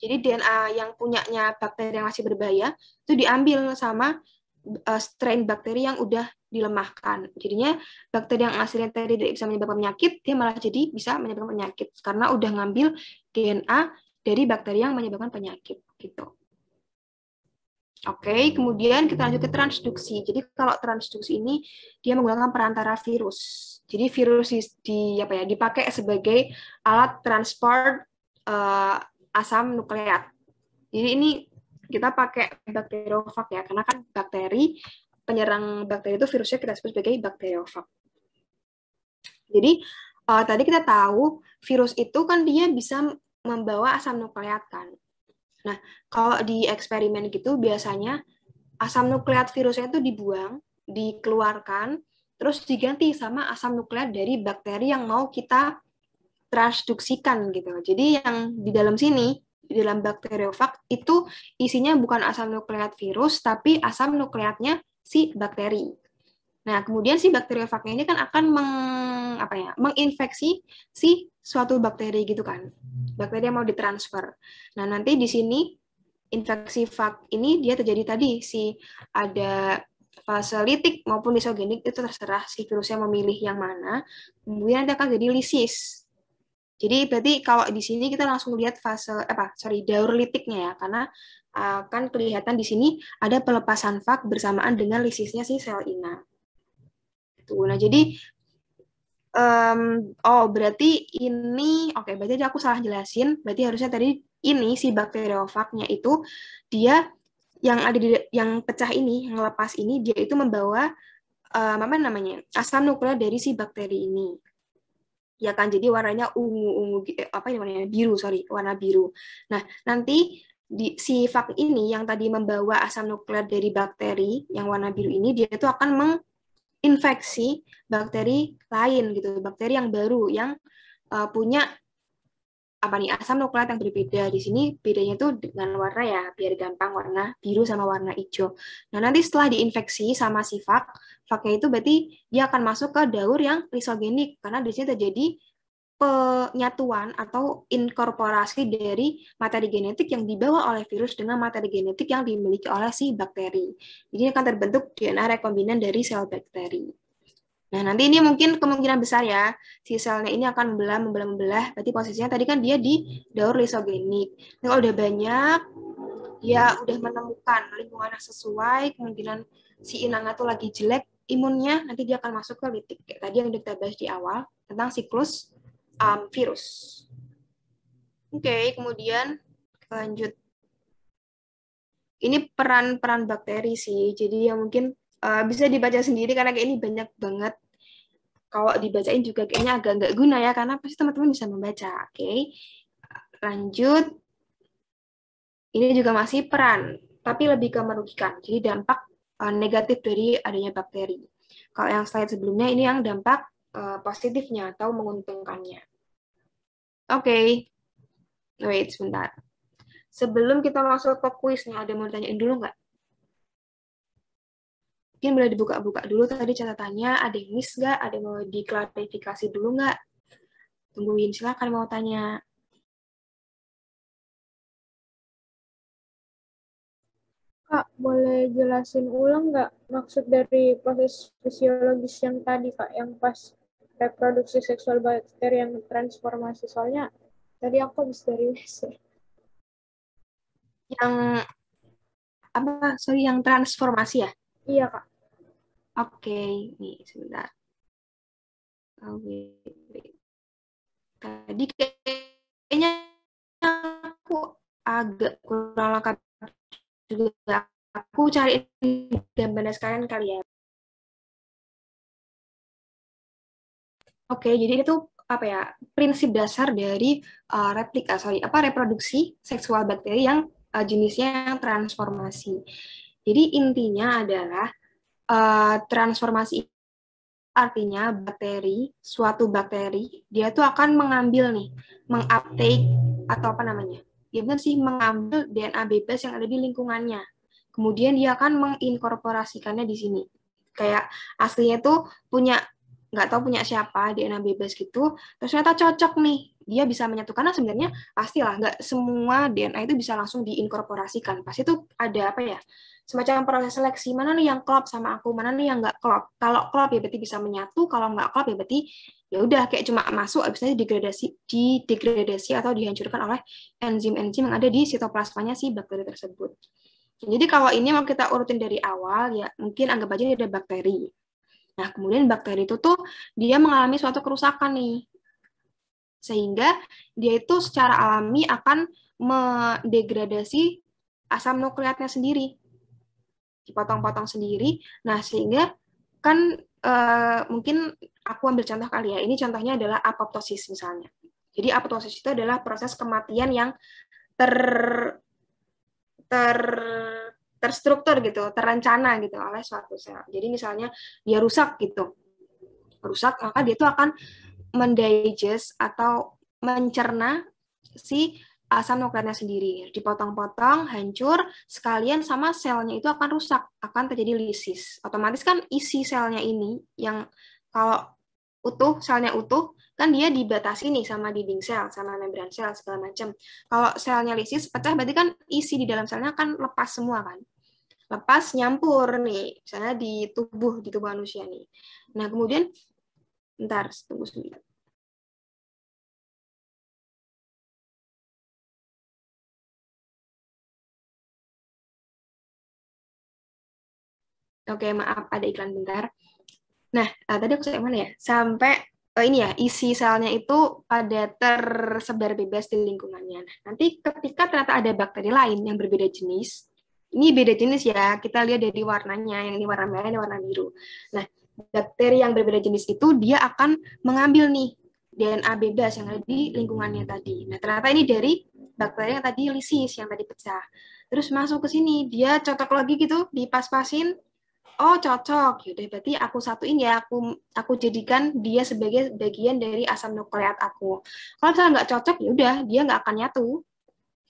jadi DNA yang punyanya bakteri yang masih berbahaya itu diambil sama uh, strain bakteri yang udah dilemahkan. Jadinya bakteri yang aslinya tadi tidak bisa menyebabkan penyakit, dia malah jadi bisa menyebabkan penyakit karena udah ngambil DNA dari bakteri yang menyebabkan penyakit gitu. Oke, kemudian kita lanjut ke transduksi. Jadi kalau transduksi ini dia menggunakan perantara virus. Jadi virus di apa ya dipakai sebagai alat transport uh, asam nukleat. Jadi ini kita pakai bakteriofag ya, karena kan bakteri penyerang bakteri itu virusnya kita sebut sebagai bakteriofag. Jadi uh, tadi kita tahu virus itu kan dia bisa membawa asam nukleat kan. Nah, kalau di eksperimen gitu biasanya asam nukleat virusnya itu dibuang, dikeluarkan, terus diganti sama asam nukleat dari bakteri yang mau kita transduksikan gitu. Jadi yang di dalam sini di dalam bakteriofag itu isinya bukan asam nukleat virus tapi asam nukleatnya si bakteri. Nah, kemudian si bakteri faknya ini kan akan meng, apa ya, menginfeksi si suatu bakteri gitu kan. Bakteri yang mau ditransfer. Nah, nanti di sini infeksi fak ini dia terjadi tadi si ada fase litik maupun disogenik itu terserah si virusnya memilih yang mana. Kemudian nanti akan jadi lisis. Jadi berarti kalau di sini kita langsung lihat fase apa sorry daur litiknya ya karena akan kelihatan di sini ada pelepasan fak bersamaan dengan lisisnya si sel inang gitu. Nah, jadi um, oh berarti ini oke okay, berarti aku salah jelasin berarti harusnya tadi ini si bakteriofagnya itu dia yang ada di yang pecah ini yang lepas ini dia itu membawa um, apa namanya asam nukleat dari si bakteri ini ya kan jadi warnanya ungu ungu eh, apa ini warnanya biru sorry warna biru nah nanti di, si vak ini yang tadi membawa asam nukleat dari bakteri yang warna biru ini dia itu akan meng infeksi bakteri lain gitu, bakteri yang baru yang uh, punya apa nih asam nukleat yang berbeda di sini bedanya tuh dengan warna ya biar gampang warna biru sama warna hijau. Nah nanti setelah diinfeksi sama si faknya itu berarti dia akan masuk ke daur yang lisogenik karena di sini terjadi penyatuan atau inkorporasi dari materi genetik yang dibawa oleh virus dengan materi genetik yang dimiliki oleh si bakteri. Jadi akan terbentuk DNA rekombinan dari sel bakteri. Nah, nanti ini mungkin kemungkinan besar ya, si selnya ini akan membelah, membelah, membelah. Berarti posisinya tadi kan dia di daur lisogenik. Nah, kalau udah banyak, dia udah menemukan lingkungan yang sesuai, kemungkinan si inangnya tuh lagi jelek, imunnya nanti dia akan masuk ke litik. Kayak tadi yang udah kita bahas di awal tentang siklus um, virus. Oke, okay, kemudian lanjut. Ini peran-peran bakteri sih, jadi yang mungkin uh, bisa dibaca sendiri karena kayak ini banyak banget. Kalau dibacain juga kayaknya agak nggak guna ya, karena pasti teman-teman bisa membaca. Oke, okay. lanjut. Ini juga masih peran, tapi lebih ke merugikan. Jadi dampak uh, negatif dari adanya bakteri. Kalau yang slide sebelumnya ini yang dampak uh, positifnya atau menguntungkannya. Oke. Okay. Wait, sebentar. Sebelum kita masuk ke kuisnya, ada yang mau tanyain dulu nggak? Mungkin boleh dibuka-buka dulu tadi catatannya. Ada yang miss nggak? Ada yang mau diklarifikasi dulu nggak? Tungguin, silakan mau tanya. Kak, boleh jelasin ulang nggak maksud dari proses fisiologis yang tadi, Kak, yang pas reproduksi seksual bakteri yang transformasi soalnya tadi aku habis dari yang apa sorry yang transformasi ya iya kak oke okay. nih sebentar oh, tadi kayaknya aku agak kurang lengkap juga aku cariin gambarnya sekalian kali ya. Oke, jadi itu apa ya prinsip dasar dari uh, replika sorry apa reproduksi seksual bakteri yang uh, jenisnya yang transformasi. Jadi intinya adalah uh, transformasi artinya bakteri suatu bakteri dia tuh akan mengambil nih menguptake atau apa namanya dia benar sih mengambil DNA bebas yang ada di lingkungannya kemudian dia akan menginkorporasikannya di sini kayak aslinya tuh punya nggak tahu punya siapa DNA bebas gitu terus ternyata cocok nih dia bisa menyatukan nah sebenarnya pastilah nggak semua DNA itu bisa langsung diinkorporasikan pasti itu ada apa ya semacam proses seleksi mana nih yang klop sama aku mana nih yang nggak klop kalau klop ya berarti bisa menyatu kalau nggak klop ya berarti ya udah kayak cuma masuk di degradasi atau dihancurkan oleh enzim-enzim yang ada di sitoplasmanya si bakteri tersebut jadi kalau ini mau kita urutin dari awal ya mungkin anggap aja ini ada bakteri Nah, kemudian bakteri itu tuh dia mengalami suatu kerusakan nih. Sehingga dia itu secara alami akan mendegradasi asam nukleatnya sendiri. Dipotong-potong sendiri. Nah, sehingga kan e, mungkin aku ambil contoh kali ya. Ini contohnya adalah apoptosis misalnya. Jadi apoptosis itu adalah proses kematian yang ter ter terstruktur gitu, terencana gitu oleh suatu sel. Jadi misalnya dia rusak gitu, rusak maka dia itu akan mendigest atau mencerna si asam nukleatnya sendiri. Dipotong-potong, hancur, sekalian sama selnya itu akan rusak, akan terjadi lisis. Otomatis kan isi selnya ini yang kalau utuh, selnya utuh, kan dia dibatasi nih sama dinding sel, sama membran sel segala macam. Kalau selnya lisis pecah berarti kan isi di dalam selnya akan lepas semua kan. Lepas nyampur nih, misalnya di tubuh di tubuh manusia nih. Nah, kemudian ntar tunggu sebentar. Oke, maaf ada iklan bentar. Nah, eh, tadi aku sampai mana ya? Sampai uh, ini ya isi selnya itu pada tersebar bebas di lingkungannya. Nah, nanti ketika ternyata ada bakteri lain yang berbeda jenis, ini beda jenis ya, kita lihat dari warnanya, yang ini warna merah, ini warna biru. Nah, bakteri yang berbeda jenis itu dia akan mengambil nih DNA bebas yang ada di lingkungannya tadi. Nah, ternyata ini dari bakteri yang tadi lisis yang tadi pecah. Terus masuk ke sini, dia cocok lagi gitu, dipas-pasin, oh cocok yaudah berarti aku satuin ya aku aku jadikan dia sebagai bagian dari asam nukleat aku kalau misalnya nggak cocok yaudah dia nggak akan nyatu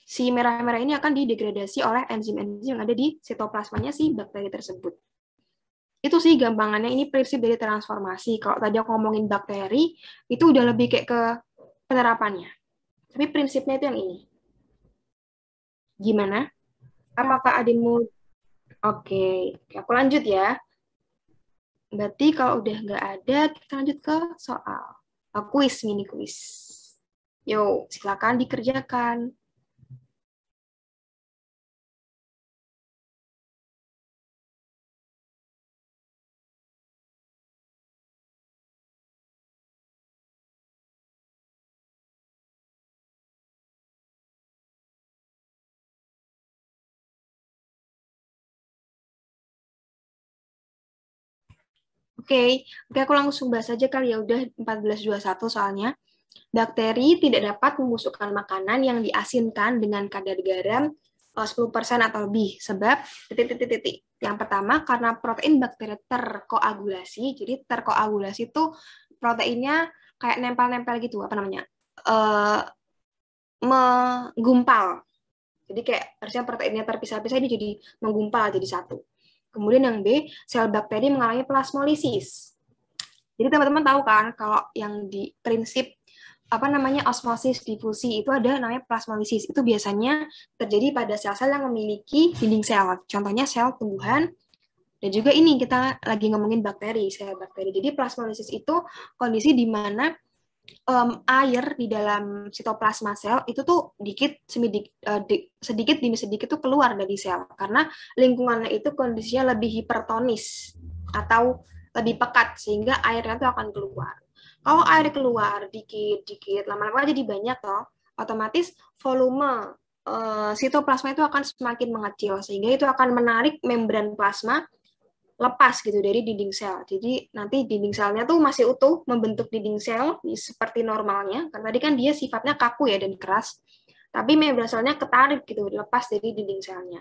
si merah-merah ini akan didegradasi oleh enzim-enzim yang ada di sitoplasmanya si bakteri tersebut itu sih gampangannya ini prinsip dari transformasi kalau tadi aku ngomongin bakteri itu udah lebih kayak ke penerapannya tapi prinsipnya itu yang ini gimana apakah ada yang mau Oke, okay. aku lanjut ya. Berarti kalau udah nggak ada, kita lanjut ke soal. Kuis, mini kuis. Yuk, silakan dikerjakan. Oke, oke aku langsung bahas aja kali ya udah 1421 soalnya. Bakteri tidak dapat membusukkan makanan yang diasinkan dengan kadar garam 10% eh, atau lebih sebab titik-titik-titik. Yang pertama karena protein bakteri terkoagulasi. Jadi terkoagulasi itu proteinnya kayak nempel-nempel gitu apa namanya? Uh, menggumpal. Jadi kayak harusnya proteinnya terpisah-pisah ini jadi menggumpal jadi satu. Kemudian yang B, sel bakteri mengalami plasmolisis. Jadi teman-teman tahu kan kalau yang di prinsip apa namanya osmosis difusi itu ada namanya plasmolisis. Itu biasanya terjadi pada sel-sel yang memiliki dinding sel. Contohnya sel tumbuhan dan juga ini kita lagi ngomongin bakteri, sel bakteri. Jadi plasmolisis itu kondisi di mana um, air di dalam sitoplasma sel itu tuh dikit di, uh, di, sedikit demi sedikit tuh keluar dari sel karena lingkungannya itu kondisinya lebih hipertonis atau lebih pekat sehingga airnya tuh akan keluar. Kalau air keluar dikit-dikit lama-lama jadi banyak toh, otomatis volume uh, sitoplasma itu akan semakin mengecil sehingga itu akan menarik membran plasma lepas gitu dari dinding sel. Jadi nanti dinding selnya tuh masih utuh, membentuk dinding sel seperti normalnya. Karena tadi kan dia sifatnya kaku ya dan keras. Tapi membran selnya ketarik gitu, lepas dari dinding selnya.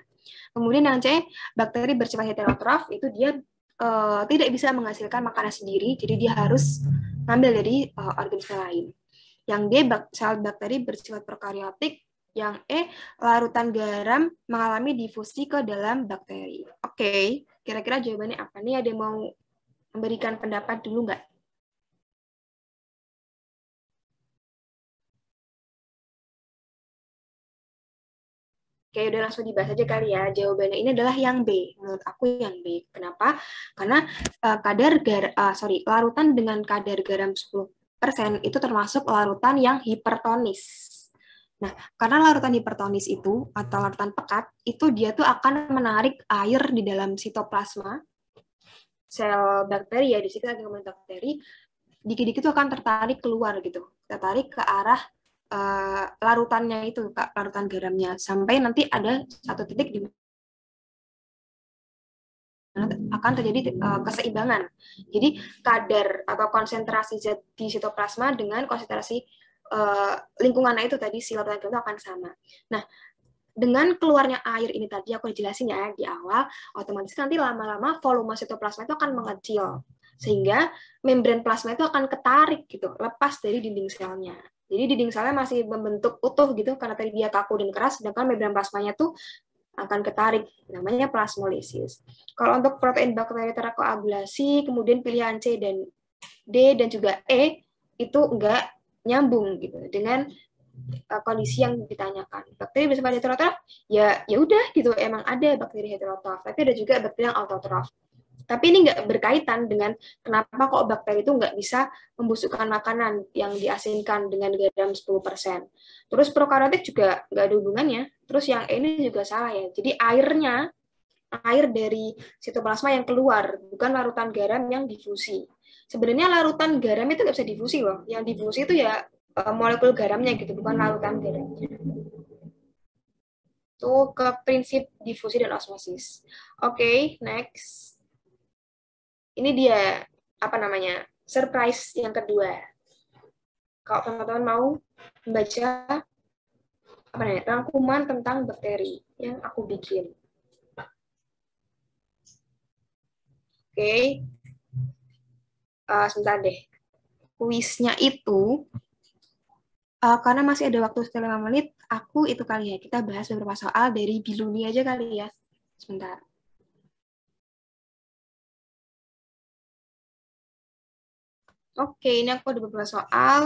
Kemudian yang C, bakteri bersifat heterotrof itu dia uh, tidak bisa menghasilkan makanan sendiri, jadi dia harus ngambil dari uh, sel lain. Yang D, bak sel bakteri bersifat prokariotik yang E, larutan garam mengalami difusi ke dalam bakteri. Oke, okay. Kira-kira jawabannya apa nih? Ada yang mau memberikan pendapat dulu nggak? Oke, udah langsung dibahas aja kali ya. Jawabannya ini adalah yang B. Menurut aku yang B. Kenapa? Karena uh, kadar gar uh, sorry, larutan dengan kadar garam 10% itu termasuk larutan yang hipertonis. Nah, karena larutan hipertonis itu atau larutan pekat itu dia tuh akan menarik air di dalam sitoplasma sel bakteri ya di situ ada bakteri dikit-dikit tuh akan tertarik keluar gitu, tertarik ke arah uh, larutannya itu, Kak, larutan garamnya sampai nanti ada satu titik di akan terjadi uh, keseimbangan. Jadi kadar atau konsentrasi zat di sitoplasma dengan konsentrasi uh, lingkungannya itu tadi si dan itu akan sama. Nah, dengan keluarnya air ini tadi aku jelasin ya di awal, otomatis nanti lama-lama volume sitoplasma itu akan mengecil sehingga membran plasma itu akan ketarik gitu, lepas dari dinding selnya. Jadi dinding selnya masih membentuk utuh gitu karena tadi dia kaku dan keras, sedangkan membran plasmanya tuh akan ketarik, namanya plasmolisis. Kalau untuk protein bakteri terkoagulasi, kemudian pilihan C dan D dan juga E itu enggak nyambung gitu dengan uh, kondisi yang ditanyakan. Bakteri bersifat heterotrof, ya ya udah gitu emang ada bakteri heterotrof, tapi ada juga bakteri yang autotrof. Tapi ini nggak berkaitan dengan kenapa kok bakteri itu nggak bisa membusukkan makanan yang diasinkan dengan garam 10%. Terus prokariotik juga nggak ada hubungannya. Terus yang ini juga salah ya. Jadi airnya, air dari sitoplasma yang keluar, bukan larutan garam yang difusi sebenarnya larutan garam itu nggak bisa difusi loh. Yang difusi itu ya eh, molekul garamnya gitu, bukan larutan garamnya. Itu ke prinsip difusi dan osmosis. Oke, okay, next. Ini dia, apa namanya, surprise yang kedua. Kalau teman-teman mau membaca apa namanya, rangkuman tentang bakteri yang aku bikin. Oke, okay uh, sebentar deh. Kuisnya itu uh, karena masih ada waktu sekitar 5 menit, aku itu kali ya kita bahas beberapa soal dari Biluni aja kali ya. Sebentar. Oke, ini aku ada beberapa soal.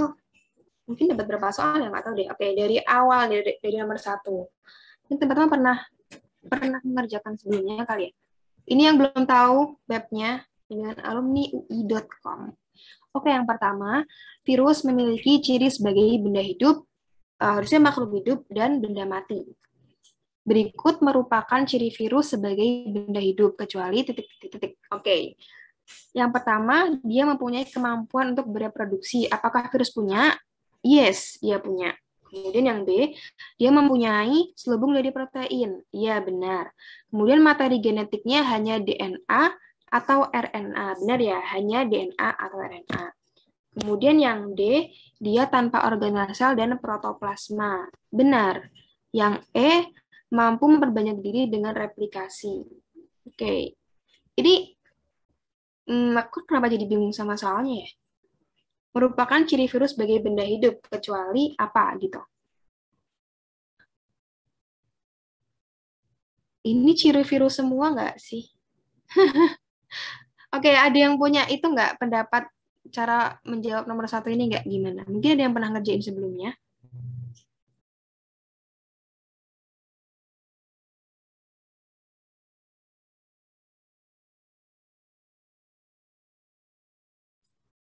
Mungkin dapat beberapa soal yang nggak tahu deh. Oke, dari awal, dari, dari nomor satu. Ini teman-teman pernah pernah mengerjakan sebelumnya kali ya. Ini yang belum tahu webnya, dengan UI.com. Oke, yang pertama, virus memiliki ciri sebagai benda hidup, eh, harusnya makhluk hidup, dan benda mati. Berikut merupakan ciri virus sebagai benda hidup, kecuali titik-titik. Oke, yang pertama, dia mempunyai kemampuan untuk bereproduksi. Apakah virus punya? Yes, dia punya. Kemudian yang B, dia mempunyai selubung dari protein. Ya benar. Kemudian materi genetiknya hanya DNA atau RNA. Benar ya, hanya DNA atau RNA. Kemudian yang D, dia tanpa organel sel dan protoplasma. Benar. Yang E, mampu memperbanyak diri dengan replikasi. Oke. Ini hmm, aku kenapa jadi bingung sama soalnya ya? Merupakan ciri virus sebagai benda hidup, kecuali apa gitu. Ini ciri virus semua nggak sih? Oke, ada yang punya itu nggak pendapat cara menjawab nomor satu ini nggak gimana? Mungkin ada yang pernah ngerjain sebelumnya.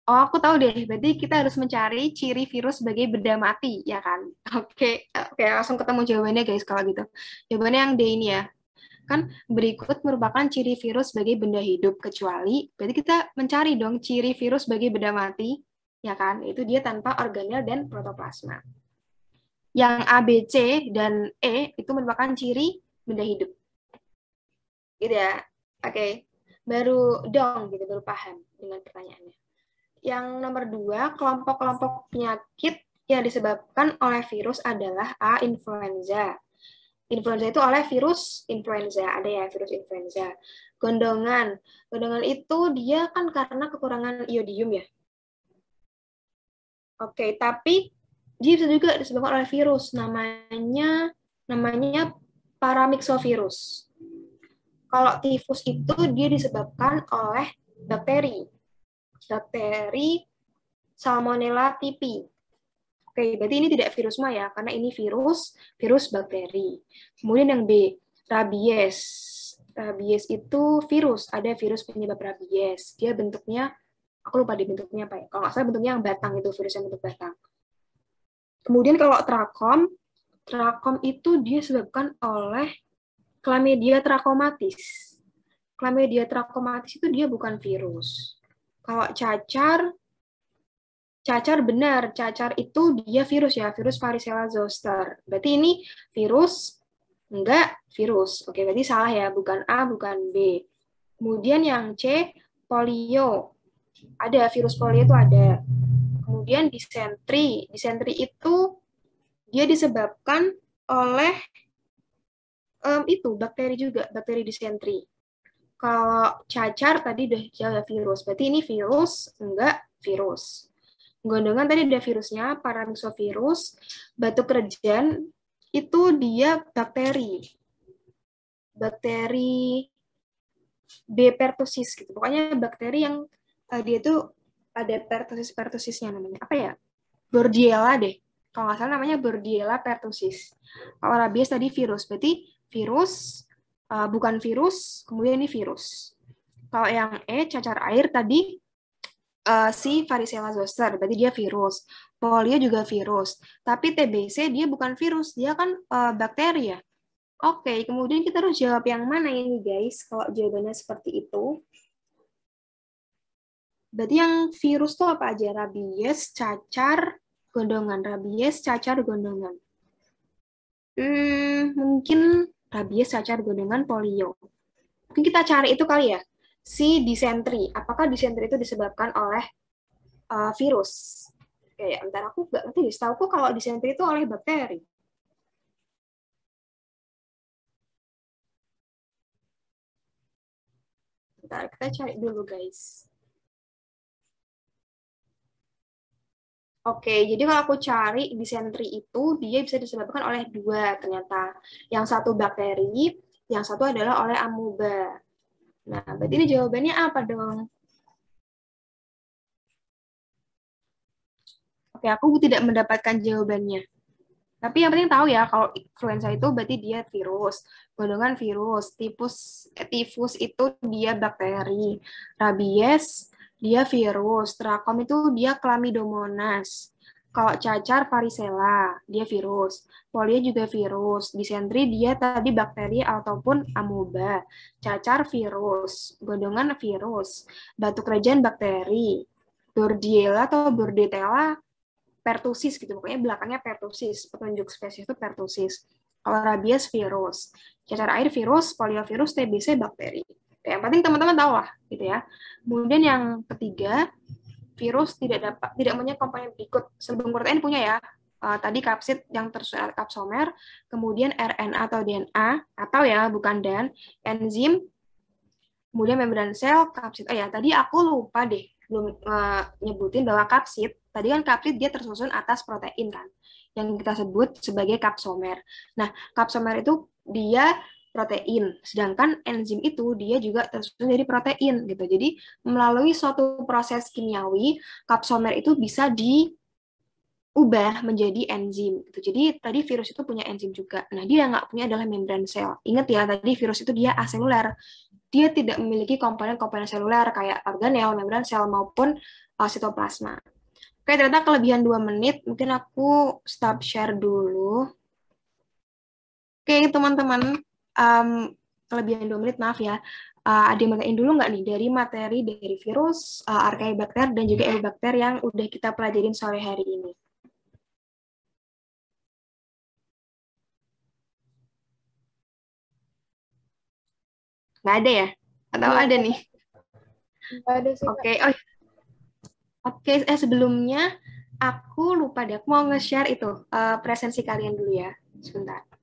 Oh, aku tahu deh. Berarti kita harus mencari ciri virus sebagai benda mati, ya kan? Oke, oke langsung ketemu jawabannya guys kalau gitu. Jawabannya yang D ini ya kan berikut merupakan ciri virus sebagai benda hidup kecuali berarti kita mencari dong ciri virus sebagai benda mati ya kan itu dia tanpa organel dan protoplasma yang A, B, C, dan E itu merupakan ciri benda hidup. Gitu ya. Oke. Okay. Baru dong gitu, baru paham dengan pertanyaannya. Yang nomor dua, kelompok-kelompok penyakit yang disebabkan oleh virus adalah A. Influenza, influenza itu oleh virus influenza ada ya virus influenza gondongan gondongan itu dia kan karena kekurangan iodium ya oke tapi dia bisa juga disebabkan oleh virus namanya namanya paramyxovirus kalau tifus itu dia disebabkan oleh bakteri bakteri salmonella tipi Oke, berarti ini tidak virus mah ya, karena ini virus, virus bakteri. Kemudian yang B, rabies. Rabies itu virus, ada virus penyebab rabies. Dia bentuknya, aku lupa di bentuknya apa ya, kalau nggak salah bentuknya yang batang itu, virus yang bentuk batang. Kemudian kalau trakom, trakom itu dia disebabkan oleh chlamydia trachomatis. Chlamydia trachomatis itu dia bukan virus. Kalau cacar, Cacar benar, cacar itu dia virus ya, virus varicella zoster. Berarti ini virus, enggak virus. Oke, berarti salah ya, bukan A, bukan B. Kemudian yang C, polio. Ada, virus polio itu ada. Kemudian disentri. Disentri itu dia disebabkan oleh um, itu, bakteri juga, bakteri disentri. Kalau cacar tadi udah jauh virus, berarti ini virus, enggak virus. Gondongan tadi ada virusnya, virus, batuk rejen, itu dia bakteri. Bakteri B. pertussis gitu. Pokoknya bakteri yang uh, dia tuh ada pertussis-pertussisnya namanya. Apa ya? Bordiella deh. Kalau nggak salah namanya Bordiella pertussis. Kalau rabies tadi virus. Berarti virus, uh, bukan virus, kemudian ini virus. Kalau yang E, cacar air tadi, uh, si varicella zoster, berarti dia virus. Polio juga virus. Tapi TBC dia bukan virus, dia kan uh, bakteri ya. Oke, okay, kemudian kita harus jawab yang mana ini guys? Kalau jawabannya seperti itu. Berarti yang virus itu apa aja? Rabies, cacar, gondongan. Rabies, cacar, gondongan. Hmm, mungkin rabies, cacar, gondongan, polio. Mungkin kita cari itu kali ya si disentri. Apakah disentri itu disebabkan oleh uh, virus? Kayak ntar aku nggak ngerti, setahu kok kalau disentri itu oleh bakteri. Bentar, kita cari dulu guys. Oke, jadi kalau aku cari disentri itu, dia bisa disebabkan oleh dua ternyata. Yang satu bakteri, yang satu adalah oleh amuba. Nah, berarti ini jawabannya apa dong? Oke, aku tidak mendapatkan jawabannya. Tapi yang penting tahu ya kalau influenza itu berarti dia virus, golongan virus, tipus eh, tifus itu dia bakteri, rabies dia virus, trakom itu dia klamidomonas, kalau cacar varicella, dia virus. Polio juga virus. Disentri dia tadi bakteri ataupun amuba, Cacar virus, godongan virus, batuk rejan bakteri, Bordiella atau Bordetella pertusis gitu. Pokoknya belakangnya pertusis, petunjuk spesies itu pertusis. Kalau rabies virus, cacar air virus, polio virus, TBC bakteri. Yang penting teman-teman tahu lah gitu ya. Kemudian yang ketiga, virus tidak dapat tidak punya komponen berikut. Sebelum protein punya ya. Uh, tadi kapsid yang tersusun kapsomer, kemudian RNA atau DNA atau ya bukan dan enzim, kemudian membran sel, kapsid. Oh ya, tadi aku lupa deh belum uh, nyebutin bahwa kapsid tadi kan kapsid dia tersusun atas protein kan yang kita sebut sebagai kapsomer. Nah, kapsomer itu dia protein. Sedangkan enzim itu dia juga tersusun dari protein gitu. Jadi melalui suatu proses kimiawi kapsomer itu bisa diubah menjadi enzim. Gitu. Jadi tadi virus itu punya enzim juga. Nah dia nggak punya adalah membran sel. Ingat ya tadi virus itu dia aseluler. Dia tidak memiliki komponen-komponen seluler kayak organel, membran sel maupun uh, sitoplasma. Oke, ternyata kelebihan dua menit. Mungkin aku stop share dulu. Oke, teman-teman um, kelebihan dua menit maaf ya uh, ada yang bacain dulu nggak nih dari materi dari virus uh, bakter dan juga iya. bakter yang udah kita pelajarin sore hari ini nggak ada ya atau ya. ada nih nggak ada sih oke okay. oh. Iya. oke okay. eh sebelumnya aku lupa deh aku mau nge-share itu uh, presensi kalian dulu ya sebentar